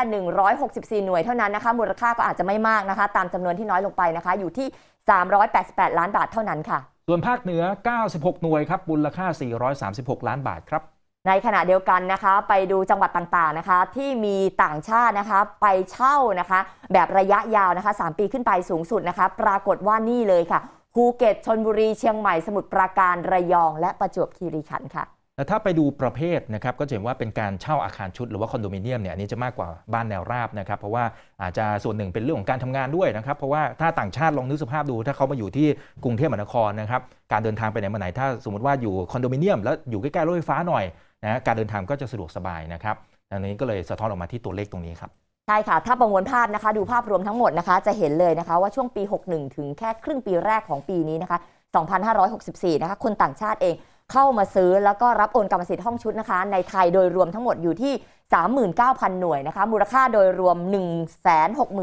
164 หน่วย เท่านั้นนะคะมูลค่าก็อาจจะไม่มากนะคะตามจำนวนที่น้อยลงไปนะคะอยู่ที่388 ล้านบาทเท่านั้นค่ะ ส่วนภาคเหนือ 96หน่วยครับมูลค่า 436 ล้านบาทครับ ในขณะเดียวกันนะคะไปดูจังหวัดต่างๆนะคะ ที่มีต่างชาตินะคะไปเช่านะคะ แบบระยะยาวนะคะ 3 ปีขึ้นไปสูงสุดนะคะ ปรากฏว่านี่เลยค่ะภูเก็ตชนบุรี เชียงใหม่ สมุทรปราการ ระยอง และประจวบคีรีขันธ์ค่ะถ้าไปดูประเภทนะครับก็จะเห็นว่าเป็นการเช่าอาคารชุดหรือว่าคอนโดมิเนียมเนี่ยอันนี้จะมากกว่าบ้านแนวราบนะครับเพราะว่าอาจจะส่วนหนึ่งเป็นเรื่องของการทำงานด้วยนะครับเพราะว่าถ้าต่างชาติลองนึกสภาพดู ถ้าเขามาอยู่ที่กรุงเทพมหานครนะครับการเดินทางไปไหนมาไหนถ้าสมมติว่าอยู่คอนโดมิเนียมแล้วอยู่ใกล้ๆรถไฟฟ้าหน่อยนะการเดินทางก็จะสะดวกสบายนะครับดังนี้ก็เลยสะท้อนออกมาที่ตัวเลขตรงนี้ครับใช่ค่ะถ้าประมวลภาพนะคะดูภาพรวมทั้งหมดนะคะจะเห็นเลยนะคะว่าช่วงปี 61 ถึงแค่ครึ่งปีแรกของปีนี้นะคะ2564นะคะคนต่างชาติเองเข้ามาซื้อแล้วก็รับโอนกรรมสิทธิ์ห้องชุดนะคะ ในไทยโดยรวมทั้งหมดอยู่ที่ 39,000 หน่วยนะคะมูลค่าโดยรวม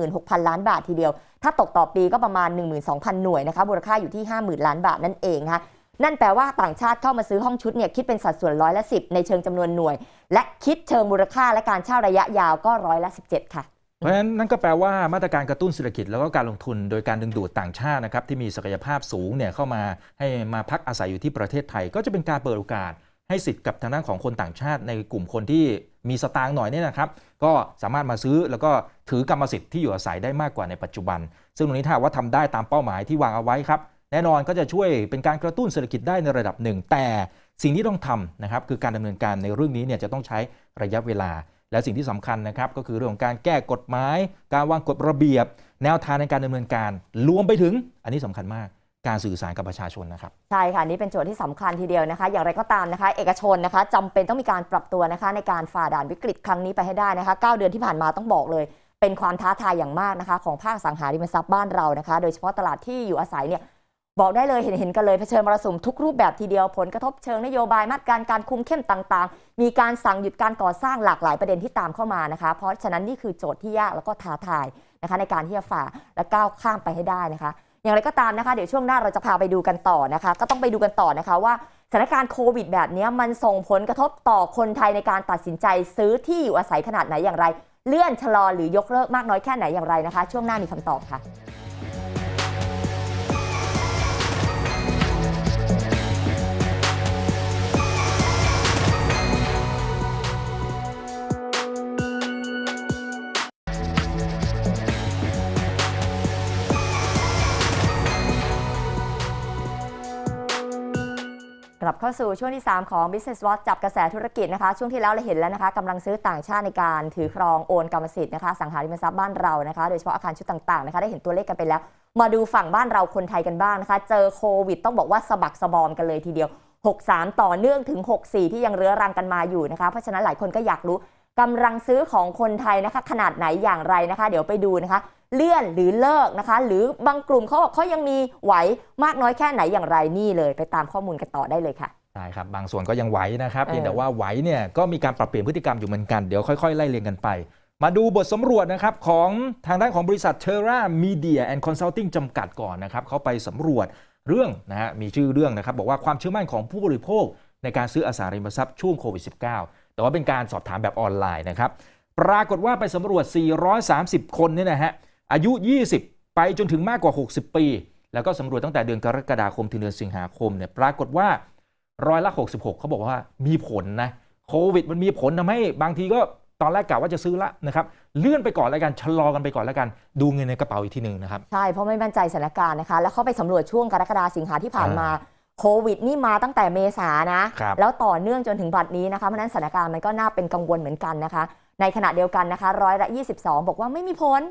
166,000 ล้านบาททีเดียว ถ้าตกต่อปีก็ประมาณ 12,000หน่วยนะคะมูลค่าอยู่ที่50,000 ล้านบาทนั่นเองค่ะนั่นแปลว่าต่างชาติเข้ามาซื้อห้องชุดเนี่ยคิดเป็นสัดส่วนร้อยละ10ในเชิงจำนวนหน่วย และคิดเชิงมูลค่าและการเช่าระยะยาวก็ร้อยละ17ค่ะเพราะฉะนั้นนั่นก็แปลว่ามาตรการกระตุ้นเศรษฐกิจแล้วก็การลงทุนโดยการดึงดูดต่างชาตินะครับที่มีศักยภาพสูงเนี่ยเข้ามาให้มาพักอาศัยอยู่ที่ประเทศไทยก็จะเป็นการเปิดโอกาสให้สิทธิ์กับทางด้านของคนต่างชาติในกลุ่มคนที่มีสตางค์หน่อยเนี่ยนะครับก็สามารถมาซื้อแล้วก็ถือกรรมสิทธิ์ที่อยู่อาศัยได้มากกว่าในปัจจุบัน ซึ่งตรงนี้ถ้าว่าทำได้ตามเป้าหมายที่วางเอาไว้ครับแน่นอนก็จะช่วยเป็นการกระตุ้นเศรษฐกิจได้ในระดับหนึ่ง แต่สิ่งที่ต้องทำนะครับคือการดำเนินการในเรื่องนี้เนี่ยจะต้องใช้ระยะเวลาและสิ่งที่สำคัญนะครับก็คือเรื่องของการแก้กฎหมายการวางกฎระเบียบ แนวทางในการดำเนินการรวมไปถึง อันนี้สำคัญมากการสื่อสารกับประชาชนนะครับใช่ค่ะนี่เป็นโจทย์ที่สำคัญทีเดียวนะคะ อย่างไรก็ตามนะคะ เอกชนนะคะจำเป็นต้องมีการปรับตัวนะคะ ในการฝ่าด่านวิกฤตครั้งนี้ไปให้ได้นะคะ 9 เดือนที่ผ่านมาต้องบอกเลย เป็นความท้าทายอย่างมากนะคะ ของภาคสังหาริมทรัพย์บ้านเรานะคะโดยเฉพาะตลาดที่อยู่อาศัยเนี่ยบอกได้เลย เห็นเห็นกันเลยเผชิญมรสุมทุกรูปแบบทีเดียวผลกระทบเชิงนโยบายมาตรการการคุมเข้มต่างๆ มีการสั่งหยุดการก่อสร้างหลากหลายประเด็นที่ตามเข้ามานะคะ เพราะฉะนั้นนี่คือโจทย์ที่ยากแล้วก็ท้าทายนะคะ ในการที่จะฝ่าและก้าวข้ามไปให้ได้นะคะ อย่างไรก็ตามนะคะ เดี๋ยวช่วงหน้าเราจะพาไปดูกันต่อนะคะ ก็ต้องไปดูกันต่อนะคะว่าสถานการณ์โควิดแบบนี้มันส่งผลกระทบต่อคนไทยในการตัดสินใจซื้อที่อยู่อาศัยขนาดไหนอย่างไร เลื่อนชะลอหรือยกเลิกมากน้อยแค่ไหนอย่างไรนะคะ ช่วงหน้ามีคำตอบค่ะกลับเข้าสู่ช่วงที่ 3 ของ Business Watch จับกระแสธุรกิจนะคะ ช่วงที่แล้วเราเห็นแล้วนะคะกำลังซื้อต่างชาติในการถือครองโอนกรรมสิทธิ์นะคะ สังหาริมทรัพย์บ้านเรานะคะ โดยเฉพาะอาคารชุดต่างๆนะคะ ได้เห็นตัวเลขกันไปแล้ว มาดูฝั่งบ้านเราคนไทยกันบ้างนะคะ เจอโควิดต้องบอกว่าสะบักสะบอมกันเลยทีเดียว 63 ต่อเนื่องถึง 64 ที่ยังเรื้อรังกันมาอยู่นะคะ เพราะฉะนั้นหลายคนก็อยากรู้กำลังซื้อของคนไทยนะคะ ขนาดไหนอย่างไรนะคะ เดี๋ยวไปดูนะคะเลื่อนหรือเลิกนะคะหรือบางกลุ่มเขาบอกเขายังมีไหวมากน้อยแค่ไหนอย่างไรนี่เลยไปตามข้อมูลกันต่อได้เลยค่ะใช่ครับบางส่วนก็ยังไหวนะครับแต่ว่าไหวเนี่ยก็มีการปรับเปลี่ยนพฤติกรรมอยู่เหมือนกันเดี๋ยวค่อยๆไล่เรียงกันไป มาดูบทสำรวจนะครับของทางด้านของบริษัทเอร่ามีเดียแอนด์คอนซัลทิงจำกัดก่อนนะครับเขาไปสำรวจเรื่องนะฮะมีชื่อเรื่องนะครับ บอกว่าความเชื่อมั่นของผู้บริโภคในการซื้ออสังหาริมทรัพย์ช่วงโควิด -19 แต่ว่าเป็นการสอบถามแบบออนไลน์นะครับ ปรากฏว่าไปสำรวจ 430 คนเนี่ยนะฮะอายุ 20 ไปจนถึงมากกว่า 60 ปี แล้วก็สำรวจตั้งแต่เดือนกรกฎาคม ถึงเดือนสิงหาคมเนี่ยปรากฏว่าร้อยละ 66 เขาบอกว่ามีผลนะโควิดมันมีผลทำให้บางทีก็ตอนแรกกะว่าจะซื้อละนะครับเลื่อนไปก่อนแล้วกัน ชะลอกันไปก่อนแล้วกันดูเงินในกระเป๋าอีกทีหนึ่งนะครับใช่ เพราะไม่มั่นใจสถานการณ์นะคะแล้วเขาไปสำรวจช่วงกรกฎาสิงหาที่ผ่านมาโควิดนี่มาตั้งแต่เมษานะแล้วต่อเนื่องจนถึงบัดนี้นะคะเพราะนั้นสถานการณ์มันก็น่าเป็นกังวลเหมือนกันนะคะในขณะเดียวกันนะคะร้อยละ 22 บอกว่าไม่มีผล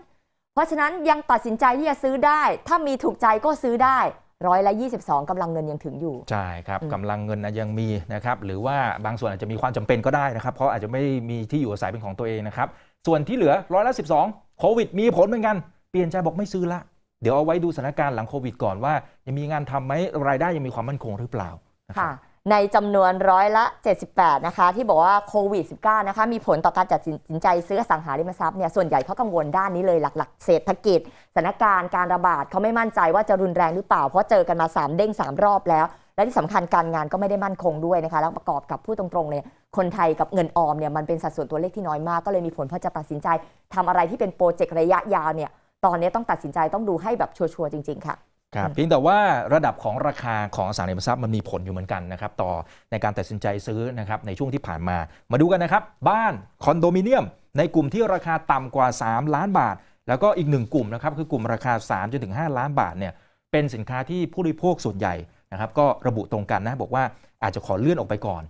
เพราะฉะนั้นยังตัดสินใจที่จะซื้อได้ถ้ามีถูกใจก็ซื้อได้ร้อยละ22 กำลังเงินยังถึงอยู่ ใช่ครับกำลังเงินยังมีนะครับ หรือว่าบางส่วนอาจจะมีความจำเป็นก็ได้นะครับ เพราะอาจจะไม่มีที่อยู่อาศัยเป็นของตัวเองนะครับ ส่วนที่เหลือร้อยละ12โควิดมีผลเหมือนกัน เปลี่ยนใจบอกไม่ซื้อละเดี๋ยวเอาไว้ดูสถานการณ์หลังโควิดก่อนว่ายังมีงานทํำไหมรายได้ยังมีความมั่นคงหรือเปล่าค่ะในจำนวนร้อยละ 78นะคะที่บอกว่าโควิด19นะคะมีผลต่อการตัดสินใจซื้อสังหาริมทรัพย์เนี่ยส่วนใหญ่เขากังวลด้านนี้เลยหลัก ๆเศรษฐกิจสถานการณ์การระบาดเขาไม่มั่นใจว่าจะรุนแรงหรือเปล่าเพราะเจอกันมา 3 เด้ง3 รอบแล้ว และที่สำคัญการงานก็ไม่ได้มั่นคงด้วยนะคะ แล้วประกอบกับผู้ตรงๆเลยคนไทยกับเงินออมเนี่ยมันเป็นสัดส่วนตัวเลขที่น้อยมาก ก็เลยมีผลเพราะจะตัดสินใจทำอะไรที่เป็นโปรเจกต์ระยะยาวเนี่ยตอนนี้ต้องตัดสินใจต้องดูให้แบบชัวร์ๆจริงๆค่ะครับเพียงแต่ว่าระดับของราคาของอสังหาริมทรัพย์มันมีผลอยู่เหมือนกันนะครับต่อในการตัดสินใจซื้อนะครับในช่วงที่ผ่านมา มาดูกันนะครับบ้านคอนโดมิเนียม ในกลุ่มที่ราคาต่ำกว่า 3 ล้านบาท แล้วก็อีกหนึ่งกลุ่มนะครับคือกลุ่มราคา3จนถึง 5 ล้านบาทเนี่ยเป็นสินค้าที่ผู้บริโภคส่วนใหญ่นะครับก็ระบุตรงกันนะบอกว่าอาจจะขอเลื่อนออกไปก่อน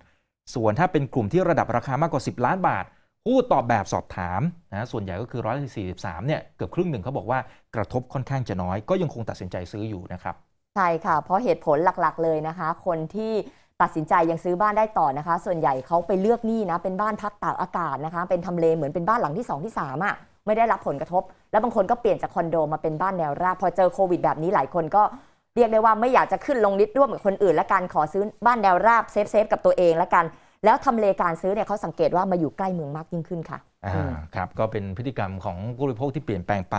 ส่วนถ้าเป็นกลุ่มที่ระดับราคามากกว่า 10 ล้านบาทผู้ตอบแบบสอบถามนะส่วนใหญ่ก็คือร้อยสี่สิบสามเนี่ยเกือบครึ่งหนึ่งเขาบอกว่ากระทบค่อนข้างจะน้อยก็ยังคงตัดสินใจซื้ออยู่นะครับใช่ค่ะเพราะเหตุผลหลักๆเลยนะคะคนที่ตัดสินใจยังซื้อบ้านได้ต่อนะคะส่วนใหญ่เขาไปเลือกนี่นะเป็นบ้านพักตากอากาศนะคะเป็นทำเลเหมือนเป็นบ้านหลังที่2ที่3อะ่ะไม่ได้รับผลกระทบ แล้วบางคนก็เปลี่ยนจากคอนโดมาเป็นบ้านแนวราบพอเจอโควิดแบบนี้หลายคนก็เรียกได้ว่าไม่อยากจะขึ้นลงนิด้วร่วมกับคนอื่นละกันขอซื้อบ้านแนวราบเซฟเซฟกับตัวเองละกันแล้วทำเลการซื้อเนี่ยเขาสังเกตว่ามาอยู่ใกล้เมืองมากยิ่งขึ้นค่ะ อ่า ครับ ก็เป็นพฤติกรรมของผู้บริโภคที่เปลี่ยนแปลงไป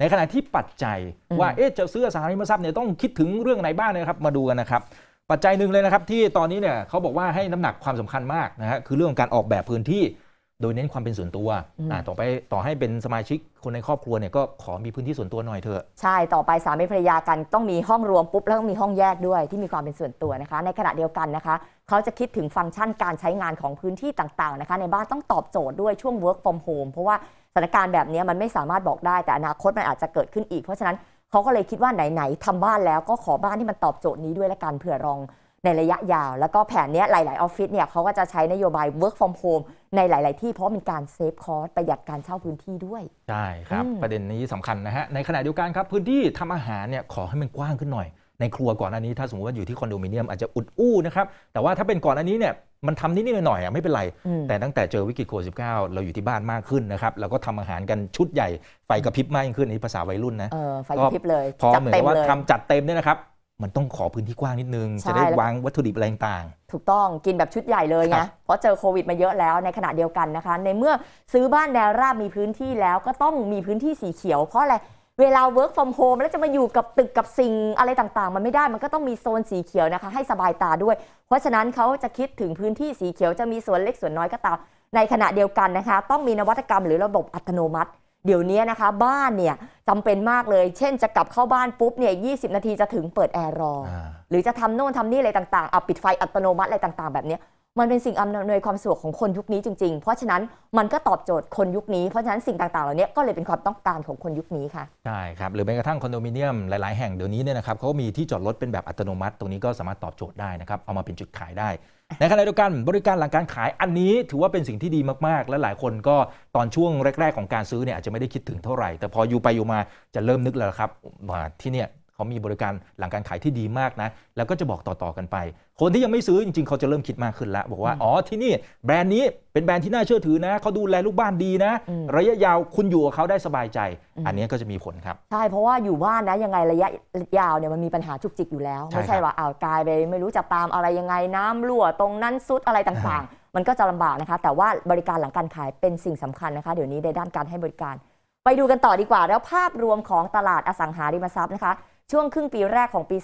ในขณะที่ปัจจัยว่า เอ๊ะจะซื้ออสังหาริมทรัพย์เนี่ยต้องคิดถึงเรื่องไหนบ้างนะครับ มาดูกันนะครับ ปัจจัยหนึ่งเลยนะครับที่ตอนนี้เนี่ยเขาบอกว่าให้น้ำหนักความสำคัญมากนะฮะ คือเรื่องของการออกแบบพื้นที่โดยเน้นความเป็นส่วนตัว ต่อไปต่อให้เป็นสมาชิก คนในครอบครัวเนี่ยก็ขอมีพื้นที่ส่วนตัวหน่อยเถอะ ใช่ ต่อไปสามีภรรยากันต้องมีห้องรวมปุ๊บ แล้วต้องมีห้องแยกด้วยที่มีความเป็นส่วนตัวนะคะ ในขณะเดียวกันนะคะเขาจะคิดถึงฟังก์ชันการใช้งานของพื้นที่ต่างๆนะคะ ในบ้านต้องตอบโจทย์ด้วยช่วง work from home เพราะว่าสถานการณ์แบบนี้มันไม่สามารถบอกได้แต่อนาคตมันอาจจะเกิดขึ้นอีกเพราะฉะนั้นเขาก็เลยคิดว่าไหนๆทำบ้านแล้วก็ขอบ้านที่มันตอบโจทย์นี้ด้วยละกันเผื่อรองในระยะยาวแล้วก็แผนนี้หลาย ๆ ออฟฟิศเนี่ยเขาก็จะใช้นโยบาย work from home ในหลาย ๆ ที่เพราะมีนการเซฟคอสประหยัดการเช่าพื้นที่ด้วย ใช่ครับประเด็นนี้สำคัญนะฮะในขณะเดียวกันครับพื้นที่ทำอาหารเนี่ยขอให้มันกว้างขึ้นหน่อย ในครัวก่อนอันนี้ถ้าสมมติว่าอยู่ที่คอนโดมิเนียมอาจจะอุดอู้นะครับ แต่ว่าถ้าเป็นก่อนอันนี้เนี่ยมันทำนิด ๆ หน่อยๆไม่เป็นไร แต่ตั้งแต่เจอวิกฤตโควิดสิเราอยู่ที่บ้านมากขึ้นนะครับเราก็ทำอาหารกันชุดใหญ่ไฟกระพริบมากยิ่งขึ้นนี่ภาษาวัยรุ่นนะไฟกระพริบเลยพอเหมือนว่าทำจัดเต็มเนี่ยนะครับมันต้องขอพื้นที่กว้างนิดนึง จะได้วางวัตถุดิบอะไรต่างถูกต้องกินแบบชุดใหญ่เลยไงเพราะเจอโควิดมาเยอะแล้วในขณะเดียวกันนะคะในเมื่อซื้อบ้านแนวราบมีพื้นที่แล้วก็ต้องมีพื้นที่สีเขียว เพราะอะไรเวลา work from home แล้วจะมาอยู่กับตึกกับสิ่งอะไรต่างๆ มันไม่ได้มันก็ต้องมีโซนสีเขียวนะคะ ให้สบายตาด้วย เพราะฉะนั้นเขาจะคิดถึงพื้นที่สีเขียว จะมีส่วนเล็กส่วนน้อยก็ตามในขณะเดียวกันนะคะ ต้องมีนวัตกรรมหรือระบบอัตโนมัติเดี๋ยวนี้นะคะบ้านเนี่ยจำเป็นมากเลย เช่นจะกลับเข้าบ้านปุ๊บเนี่ยยีนาทีจะถึงเปิดแอร์รอหรือจะทำโน่นทำนี่อะไรต่างๆอปิดไฟอัตโนมัติอะไรต่างๆแบบนี้มันเป็นสิ่งอำนวยความสะดวกของคนยุคนี้จริงๆ เพราะฉะนั้นมันก็ตอบโจทย์คนยุคนี้เพราะฉะนั้นสิ่งต่างๆเหล่านี้ก็เลยเป็นความต้องการของคนยุคนี้ค่ะใช่ครับหรือแม้กระทั่งคอนโดมิเนียมหลาย ๆแห่งเดี๋ยวนี้เนี่ยนะครับเขามีที่จอดรถเป็นแบบอัตโนมัติตรงนี้ก็สามารถตอบโจทย์ได้นะครับเอามาเป็นจุดขายได้ในขณะเดียวกันบริการหลังการขายอันนี้ถือว่าเป็นสิ่งที่ดีมากๆ และหลายคนก็ตอนช่วงแรก ๆของการซื้อเนี่ยอาจจะไม่ได้คิดถึงเท่าไหร่แต่พออยู่ไปอยู่มาจะเริ่มนึกแล้วครับมาที่เนี่ยเขามีบริการหลังการขายที่ดีมากนะ แล้วก็จะบอกต่อ ๆ กันไป คนที่ยังไม่ซื้อจริงๆ เขาจะเริ่มคิดมากขึ้นแล้ว บอกว่า อ๋อ ที่นี่ แบรนด์นี้เป็นแบรนด์ที่น่าเชื่อถือนะ เขาดูแลลูกบ้านดีนะ ระยะยาวคุณอยู่กับเขาได้สบายใจ อันนี้ก็จะมีผลครับ ใช่ เพราะว่าอยู่บ้านนะยังไง ระยะยาวเนี่ยมันมีปัญหาจุกจิกอยู่แล้ว ไม่ใช่ว่าอ้าวกายไปไม่รู้จะตามอะไรยังไงน้ำรั่วตรงนั้นซุดอะไรต่างๆ มันก็จะลำบากนะคะ แต่ว่าบริการหลังการขายเป็นสิ่งสำคัญนะคะ เดี๋ยวนี้ในด้านการให้บริการ ไปดูกันต่อดีกว่าแล้วภาพรวมของตลาดอสังหาริมทรัพย์นะคะช่วงครึ่งปีแรกของปี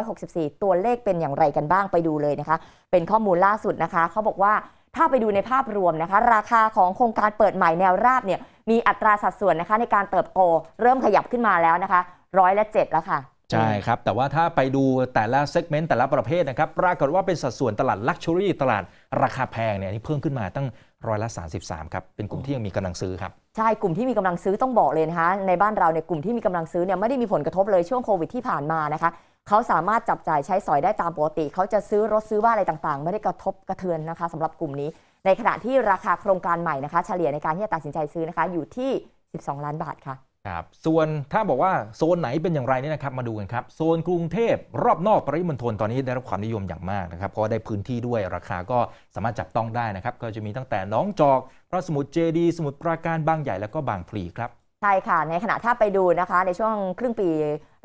2564 ตัวเลขเป็นอย่างไรกันบ้างไปดูเลยนะคะ เป็นข้อมูลล่าสุดนะคะ เขาบอกว่าถ้าไปดูในภาพรวมนะคะ ราคาของโครงการเปิดใหม่แนวราบเนี่ยมีอัตราสัดส่วนนะคะในการเติบโตเริ่มขยับขึ้นมาแล้วนะคะร้อยละเจ็ดแล้วค่ะ ใช่ครับ แต่ว่าถ้าไปดูแต่ละเซกเมนต์แต่ละประเภทนะครับปรากฏว่าเป็นสัดส่วนตลาดลักชัวรี่ตลาดราคาแพงเนี่ยนี่เพิ่มขึ้นมาตั้งร้อยละ33ครับเป็นกลุ่มที่ยังมีกำลังซื้อครับใช่กลุ่มที่มีกำลังซื้อต้องบอกเลยนะคะในบ้านเราเนี่ยกลุ่มที่มีกำลังซื้อเนี่ยไม่ได้มีผลกระทบเลยช่วงโควิดที่ผ่านมานะคะเขาสามารถจับจ่ายใช้สอยได้ตามปกติเขาจะซื้อรถซื้อบ้านอะไรต่างๆ ไม่ได้กระทบกระเทือนนะคะสำหรับกลุ่มนี้ ในขณะที่ราคาโครงการใหม่นะคะเฉลี่ยในการที่จะตัดสินใจซื้อนะคะอยู่ที่ 12 ล้านบาทค่ะครับส่วนถ้าบอกว่าโซนไหนเป็นอย่างไรนี่นะครับมาดูกันครับโซนกรุงเทพรอบนอกปริมณฑลตอนนี้ได้รับความนิยมอย่างมากนะครับเพราะได้พื้นที่ด้วยราคาก็สามารถจับต้องได้นะครับก็จะมีตั้งแต่น้องจอกระสมุทรเจดีสมุทรปราการบางใหญ่แล้วก็บางพลีครับใช่ค่ะในขณะถ้าไปดูนะคะ ในช่วงครึ่งปี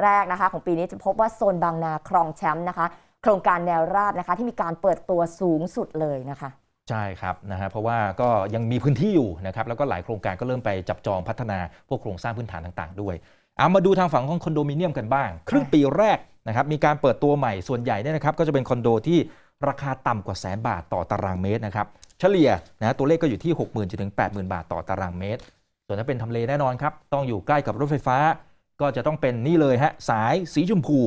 แรกนะคะ ของปีนี้จะพบว่าโซนบางนาครองแชมป์นะคะ โครงการแนวราบนะคะ ที่มีการเปิดตัวสูงสุดเลยนะคะใช่ครับนะฮะเพราะว่าก็ยังมีพื้นที่อยู่นะครับแล้วก็หลายโครงการก็เริ่มไปจับจองพัฒนา พวกโครงสร้างพื้นฐานต่างๆด้วยเอามาดูทางฝั่งของคอนโดมิเนียมกันบ้าง ครึ่งปีแรกนะครับมีการเปิดตัวใหม่ส่วนใหญ่เนี่ยนะครับก็จะเป็นคอนโดที่ราคาต่ำกว่าแสนบาทต่อตารางเมตรนะครับ เฉลี่ยนะตัวเลขก็อยู่ที่6 0 0 0 0จถึง80,000 บาทต่อตารางเมตร ส่วนถ้าเป็นทำเลแน่นอนครับ ต้องอยู่ใกล้กับรถไฟฟ้า ก็จะต้องเป็นนี่เลยฮะสายสีชมพู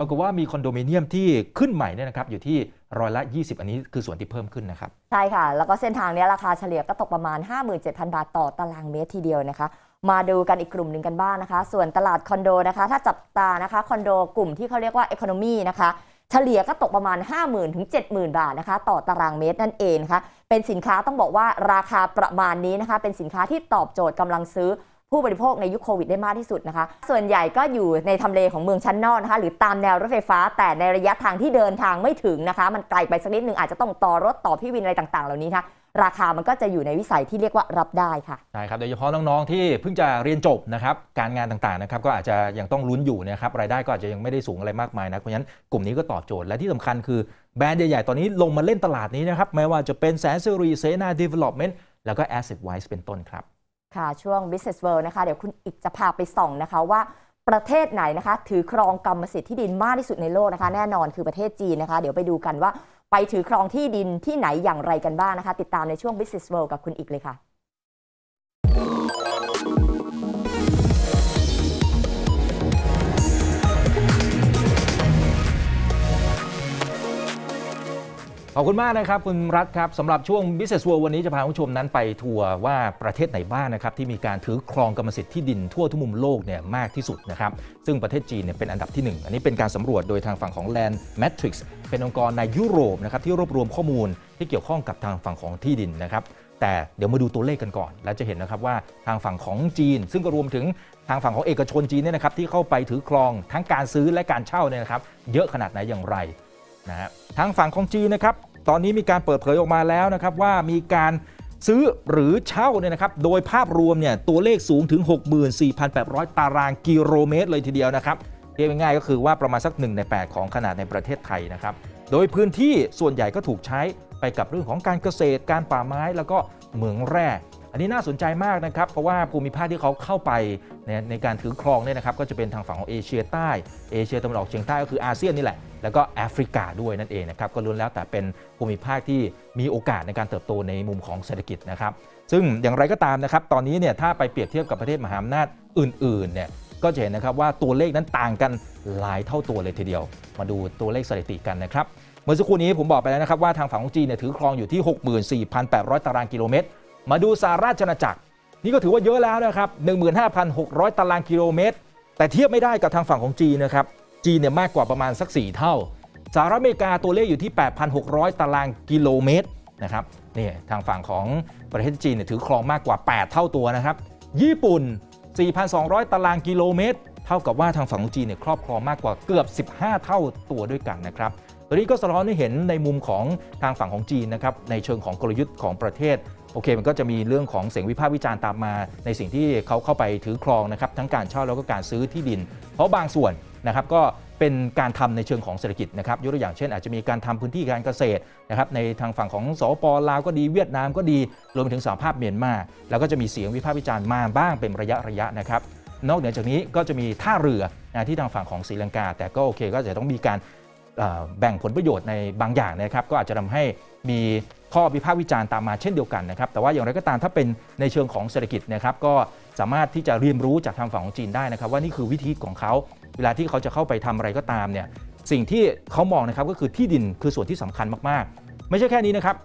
ปรากฏว่ามีคอนโดมิเนียมที่ขึ้นใหม่เนี่ยนะครับอยู่ที่ร้อยละ 20 อันนี้ คือส่วนที่เพิ่มขึ้นนะครับใช่ค่ะแล้วก็เส้นทางนี้ราคาเฉลี่ยก็ตกประมาณ 57,000บาทต่อตารางเมตรทีเดียวนะคะ มาดูกันอีกกลุ่มหนึ่งกันบ้างนะคะส่วนตลาดคอนโดนะคะถ้าจับตานะคะคอนโดกลุ่มที่เขาเรียกว่าเอคอนมีนะคะเฉลี่ยก็ตกประมาณ 50,000 ถึง 70,000 บาทนะคะ ต่อตารางเมตรนั่นเองนะคะเป็นสินค้าต้องบอกว่าราคาประมาณนี้นะคะเป็นสินค้าที่ตอบโจทย์กำลังซื้อผู้บริโภคในยุคโควิดได้มากที่สุดนะคะส่วนใหญ่ก็อยู่ในทำเลของเมืองชั้นนอกนะคะหรือตามแนวรถไฟฟ้า แต่ในระยะทางที่เดินทางไม่ถึงนะคะ มันไกลไปสักนิดหนึ่งอาจจะต้องต่อรถต่อพี่วินอะไรต่างๆเหล่านี้นะคะราคามันก็จะอยู่ในวิสัยที่เรียกว่ารับได้ค่ะ ใช่ครับ โดยเฉพาะน้อง ๆ ที่เพิ่งจะเรียนจบนะครับ การงานต่างๆนะครับก็อาจจะยังต้องลุ้นอยู่นะครับรายได้ก็อาจจะยังไม่ได้สูงอะไรมากมายนะ เพราะฉะนั้นกลุ่มนี้ก็ตอบโจทย์ และที่สำคัญคือแบรนด์ใหญ่ ๆ ตอนนี้ลงมาเล่นตลาดนี้นะครับ ไม่ว่าจะเป็นแสนสิรีเซนาเดเวล็อปเมนต์แล้วก็แอสเซทไวส์เป็นต้นครับ ค่ะช่วง Business World นะคะเดี๋ยวคุณอิกจะพาไปส่องนะคะว่าประเทศไหนนะคะถือครองกรรมสิทธิ์ที่ดินมากที่สุดในโลกนะคะ แน่นอนคือประเทศจีนนะคะเดี๋ยวไปดูกันว่าไปถือครองที่ดินที่ไหนอย่างไรกันบ้างนะคะ ติดตามในช่วง Business World กับคุณอีกเลยค่ะขอบคุณมากนะครับคุณรัฐครับสำหรับช่วง Business World วันนี้จะพาผู้ชมนั้นไปทัวร์ว่าประเทศไหนบ้างนะครับที่มีการถือครองกรรมสิทธิ์ที่ดินทั่วทุกมุมโลกเนี่ยมากที่สุดนะครับซึ่งประเทศจีนเนี่ยเป็นอันดับที่ 1 อันนี้เป็นการสำรวจโดยทางฝั่งของ Land Matrix เป็นองค์กรในยุโรปนะครับที่รวบรวมข้อมูลที่เกี่ยวข้องกับทางฝั่งของที่ดินนะครับแต่เดี๋ยวมาดูตัวเลขกันก่อน แล้วจะเห็นนะครับว่าทางฝั่งของจีน ซึ่งก็รวมถึงทางฝั่งของเอกชนจีนเนี่ยนะครับที่เข้าไปถือครองทั้งการซื้อและการเช่าเนี่ยนะครับเยอะขนาดไหนอย่างไรนะฮะทางฝั่งของจีนนะครับ ตอนนี้มีการเปิดเผยออกมาแล้วนะครับว่ามีการซื้อหรือเช่าเนี่ยนะครับ โดยภาพรวมเนี่ยตัวเลขสูงถึง 64,800 ตารางกิโลเมตรเลยทีเดียวนะครับเรียกง่ายๆก็คือว่าประมาณสัก 1 ใน 8 ของขนาดในประเทศไทยนะครับ โดยพื้นที่ส่วนใหญ่ก็ถูกใช้ไปกับเรื่องของการเกษตร การป่าไม้แล้วก็เหมืองแร่อันนี้น่าสนใจมากนะครับ เพราะว่าภูมิภาคที่เขาเข้าไปในในการถือครองเนี่ยนะครับ ก็จะเป็นทางฝั่งของเอเชีย ใต้ เอเชียตะวันออกเฉียงใต้ก็คืออาเซียนนี่แหละ แล้วก็แอฟริกาด้วยนั่นเองนะครับ ก็ล้วนแล้วแต่เป็นภูมิภาคที่มีโอกาสในการเติบโตในมุมของเศรษฐกิจนะครับ ซึ่งอย่างไรก็ตามนะครับ ตอนนี้เนี่ยถ้าไปเปรียบเทียบกับประเทศมหาอำนาจอื่นๆเนี่ย ก็จะเห็นนะครับว่าตัวเลขนั้นต่างกันหลายเท่าตัวเลยทีเดียว มาดูตัวเลขสถิติกันนะครับ เมื่อสักครู่นี้ผมบอกไปแล้วนะครับว่าทางฝั่งของจีนเนี่ยถือครองอยู่ที่64,800 ตารางกิโลเมตรมาดูสาราชนาจักรนี่ก็ถือว่าเยอะแล้วนะครับ15,600 ตารางกิโลเมตร แต่เทียบไม่ได้กับทางฝั่งของจีนนะครับ จีนเนี่ยมากกว่าประมาณสัก 4 เท่าสหรัฐอเมริกาตัวเลขอยู่ที่ 8,600 ตารางกิโลเมตรนะครับนี่ทางฝั่งของประเทศจีนเนี่ยถือครองมากกว่า 8 เท่าตัวนะครับ ญี่ปุ่น 4,200 ตารางกิโลเมตร เท่ากับว่าทางฝั่งของจีนเนี่ยครอบครองมากกว่าเกือบ15 เท่าตัวด้วยกันนะครับตัวนี้ก็สะท้อนให้เห็นในมุมของทางฝั่งของจีนนะครับในเชิงของกลยุทธ์ของประเทศโอเคมันก็จะมีเรื่องของเสียงวิพากษ์วิจารณ์ตามมาในสิ่งที่เขาเข้าไปถือครองนะครับ ทั้งการเช่าแล้วก็การซื้อที่ดิน เพราะบางส่วนนะครับ ก็เป็นการทำในเชิงของเศรษฐกิจนะครับยกตัวอย่างเช่นอาจจะมีการทำพื้นที่การเกษตรนะครับในทางฝั่งของสปลาวก็ดีเวียดนามก็ดี รวมถึงสหภาพเมียนมา แล้วก็จะมีเสียงวิพากษ์วิจารณ์มาบ้างเป็นระยะระยะนะครับ นอกเหนือจากนี้ก็จะมีท่าเรือนะที่ทางฝั่งของศรีลังกา แต่ก็โอเค ก็จะต้องมีการแบ่งผลประโยชน์ในบางอย่างนะครับ ก็อาจจะทำให้มีข้อวิพากษ์วิจารณ์ตามมาเช่นเดียวกันนะครับ แต่ว่าอย่างไรก็ตามถ้าเป็นในเชิงของเศรษฐกิจนะครับ ก็สามารถที่จะเรียนรู้จากทางฝั่งของจีนได้นะครับว่านี่คือวิธีของเขา เวลาที่เขาจะเข้าไปทำอะไรก็ตามเนี่ย สิ่งที่เขามองนะครับก็คือที่ดินคือส่วนที่สำคัญมาก ๆ ไม่ใช่แค่นี้นะครับ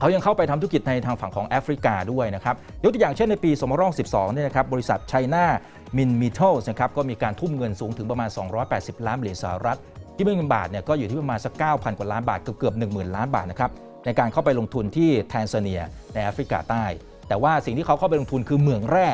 เขายังเข้าไปทำธุรกิจในทางฝั่งของแอฟริกาด้วยนะครับ ยกตัวอย่างเช่นในปีสมรรถ1 2เนี่ยนะครับ บริษัทไชน่ามินมิทัลนะครับก็มีการทุ่มเงินสูงถึงประมาณ 280ล้านเหรียญสหรัฐ ที่เป็นเงินบาทเนี่ยก็อยู่ที่ประมาณสัก9,000กว่าล้านบาท เกือบเกือบ10,000ล้านบาทนะครับในการเข้าไปลงทุนที่แทนซาเนียในแอฟริกาใต้ แต่ว่าสิ่งที่เขาเข้าไปลงทุนคือเหมืองแร่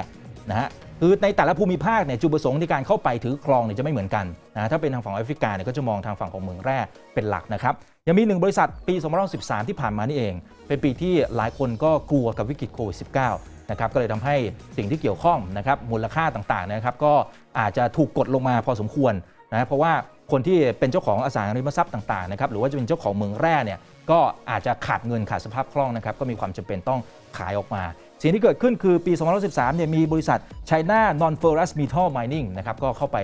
นะฮะ คือในแต่ละภูมิภาคเนี่ยจุดประสงค์ในการเข้าไปถือครองเนี่ยจะไม่เหมือนกันนะถ้าเป็นทางฝั่งแอฟริกาเนี่ยก็จะมองทางฝั่งของเมืองแร่เป็นหลักนะครับ ยังมีหนึ่งบริษัทปี2013 ที่ผ่านมานี่เอง เป็นปีที่หลายคนก็กลัวกับวิกฤตโควิด -19 นะครับ ก็เลยทำให้สิ่งที่เกี่ยวข้องนะครับมูลค่าต่างๆนะครับก็อาจจะถูกกดลงมาพอสมควรนะเพราะว่าคนที่เป็นเจ้าของอสังหาริมทรัพย์ต่างๆนะครับหรือว่าจะเป็นเจ้าของเมืองแร่เนี่ยก็อาจจะขาดเงินขาดสภาพคล่องนะครับก็มีความจำเป็นต้องขายออกมา สิ่งที่เกิดขึ้นคือปี 2013เนี่ยมีบริษัทไชน่า Non-Ferrous Metal Mining นะครับก็เข้าไป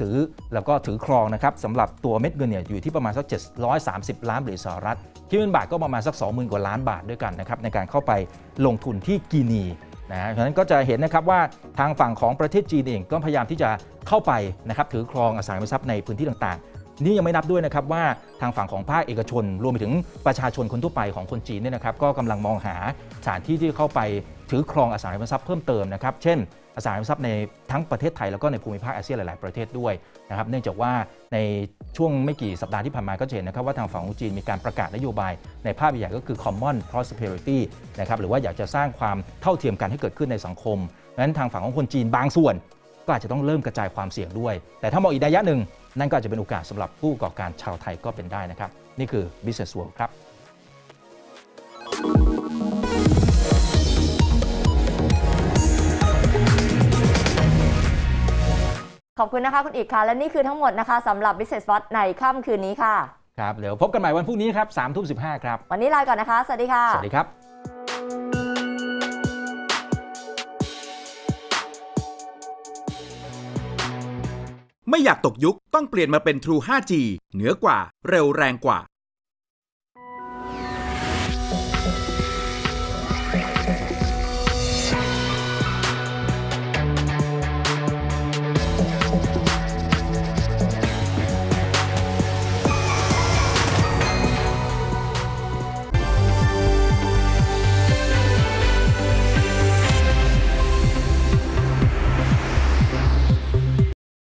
ถือแล้วก็ถือครองนะครับสำหรับตัวเม็ดเงินเนี่ยอยู่ที่ประมาณสัก 730 ล้านเหรียญสหรัฐ คิดเป็นบาทก็ประมาณสัก 20,000 กว่าล้านบาทด้วยกันนะครับในการเข้าไปลงทุนที่กินีนะฉะนั้นก็จะเห็นนะครับว่าทางฝั่งของประเทศจีนเองก็พยายามที่จะเข้าไปนะครับถือครองอสังหาริมทรัพย์ในพื้นที่ต่างนี่ยังไม่นับด้วยนะครับว่าทางฝั่งของภาคเอกชน รวมไปถึงประชาชนคนทั่วไปของคนจีนเนี่ยนะครับก็กำลังมองหาสถานที่ที่เข้าไปถือครองอสังหาริมทรัพย์เพิ่มเติมนะครับเช่นอสังหาริมทรัพย์ในทั้งประเทศไทยแล้วก็ในภูมิภาคอาเซียนหลาย ๆ ประเทศด้วยนะครับเนื่องจากว่าในช่วงไม่กี่สัปดาห์ที่ผ่านมาก็เห็นนะครับว่าทางฝั่งของจีนมีการประกาศนโยบาย ในภาพใหญ่ก็คือ common prosperity นะครับหรือว่าอยากจะสร้างความเท่าเทียมกันให้เกิดขึ้นในสังคมนั้นทางฝั่งของคนจีน บางส่วนก็อาจจะต้องเริ่มกระจายความเสี่ยงด้วย แต่ถ้ามองอีกระยะหนึ่ง นั่นก็จะเป็นโอกาสสำหรับผู้ประกอบการชาวไทยก็เป็นได้นะครับ นี่คือ Business World ครับ ขอบคุณนะคะคุณอีกค่ะ และนี่คือทั้งหมดนะคะสำหรับ Business w a t ในค่ำคืนนี้ค่ะ ครับ เดี๋ยวพบกันใหม่วันพรุ่งนี้ครับสามทุ่มสิบห้าครับ วันนี้ลาก่อนนะคะ สวัสดีค่ะ สวัสดีครับไม่อยากตกยุคต้องเปลี่ยนมาเป็น True 5G เหนือกว่า เร็วแรงกว่า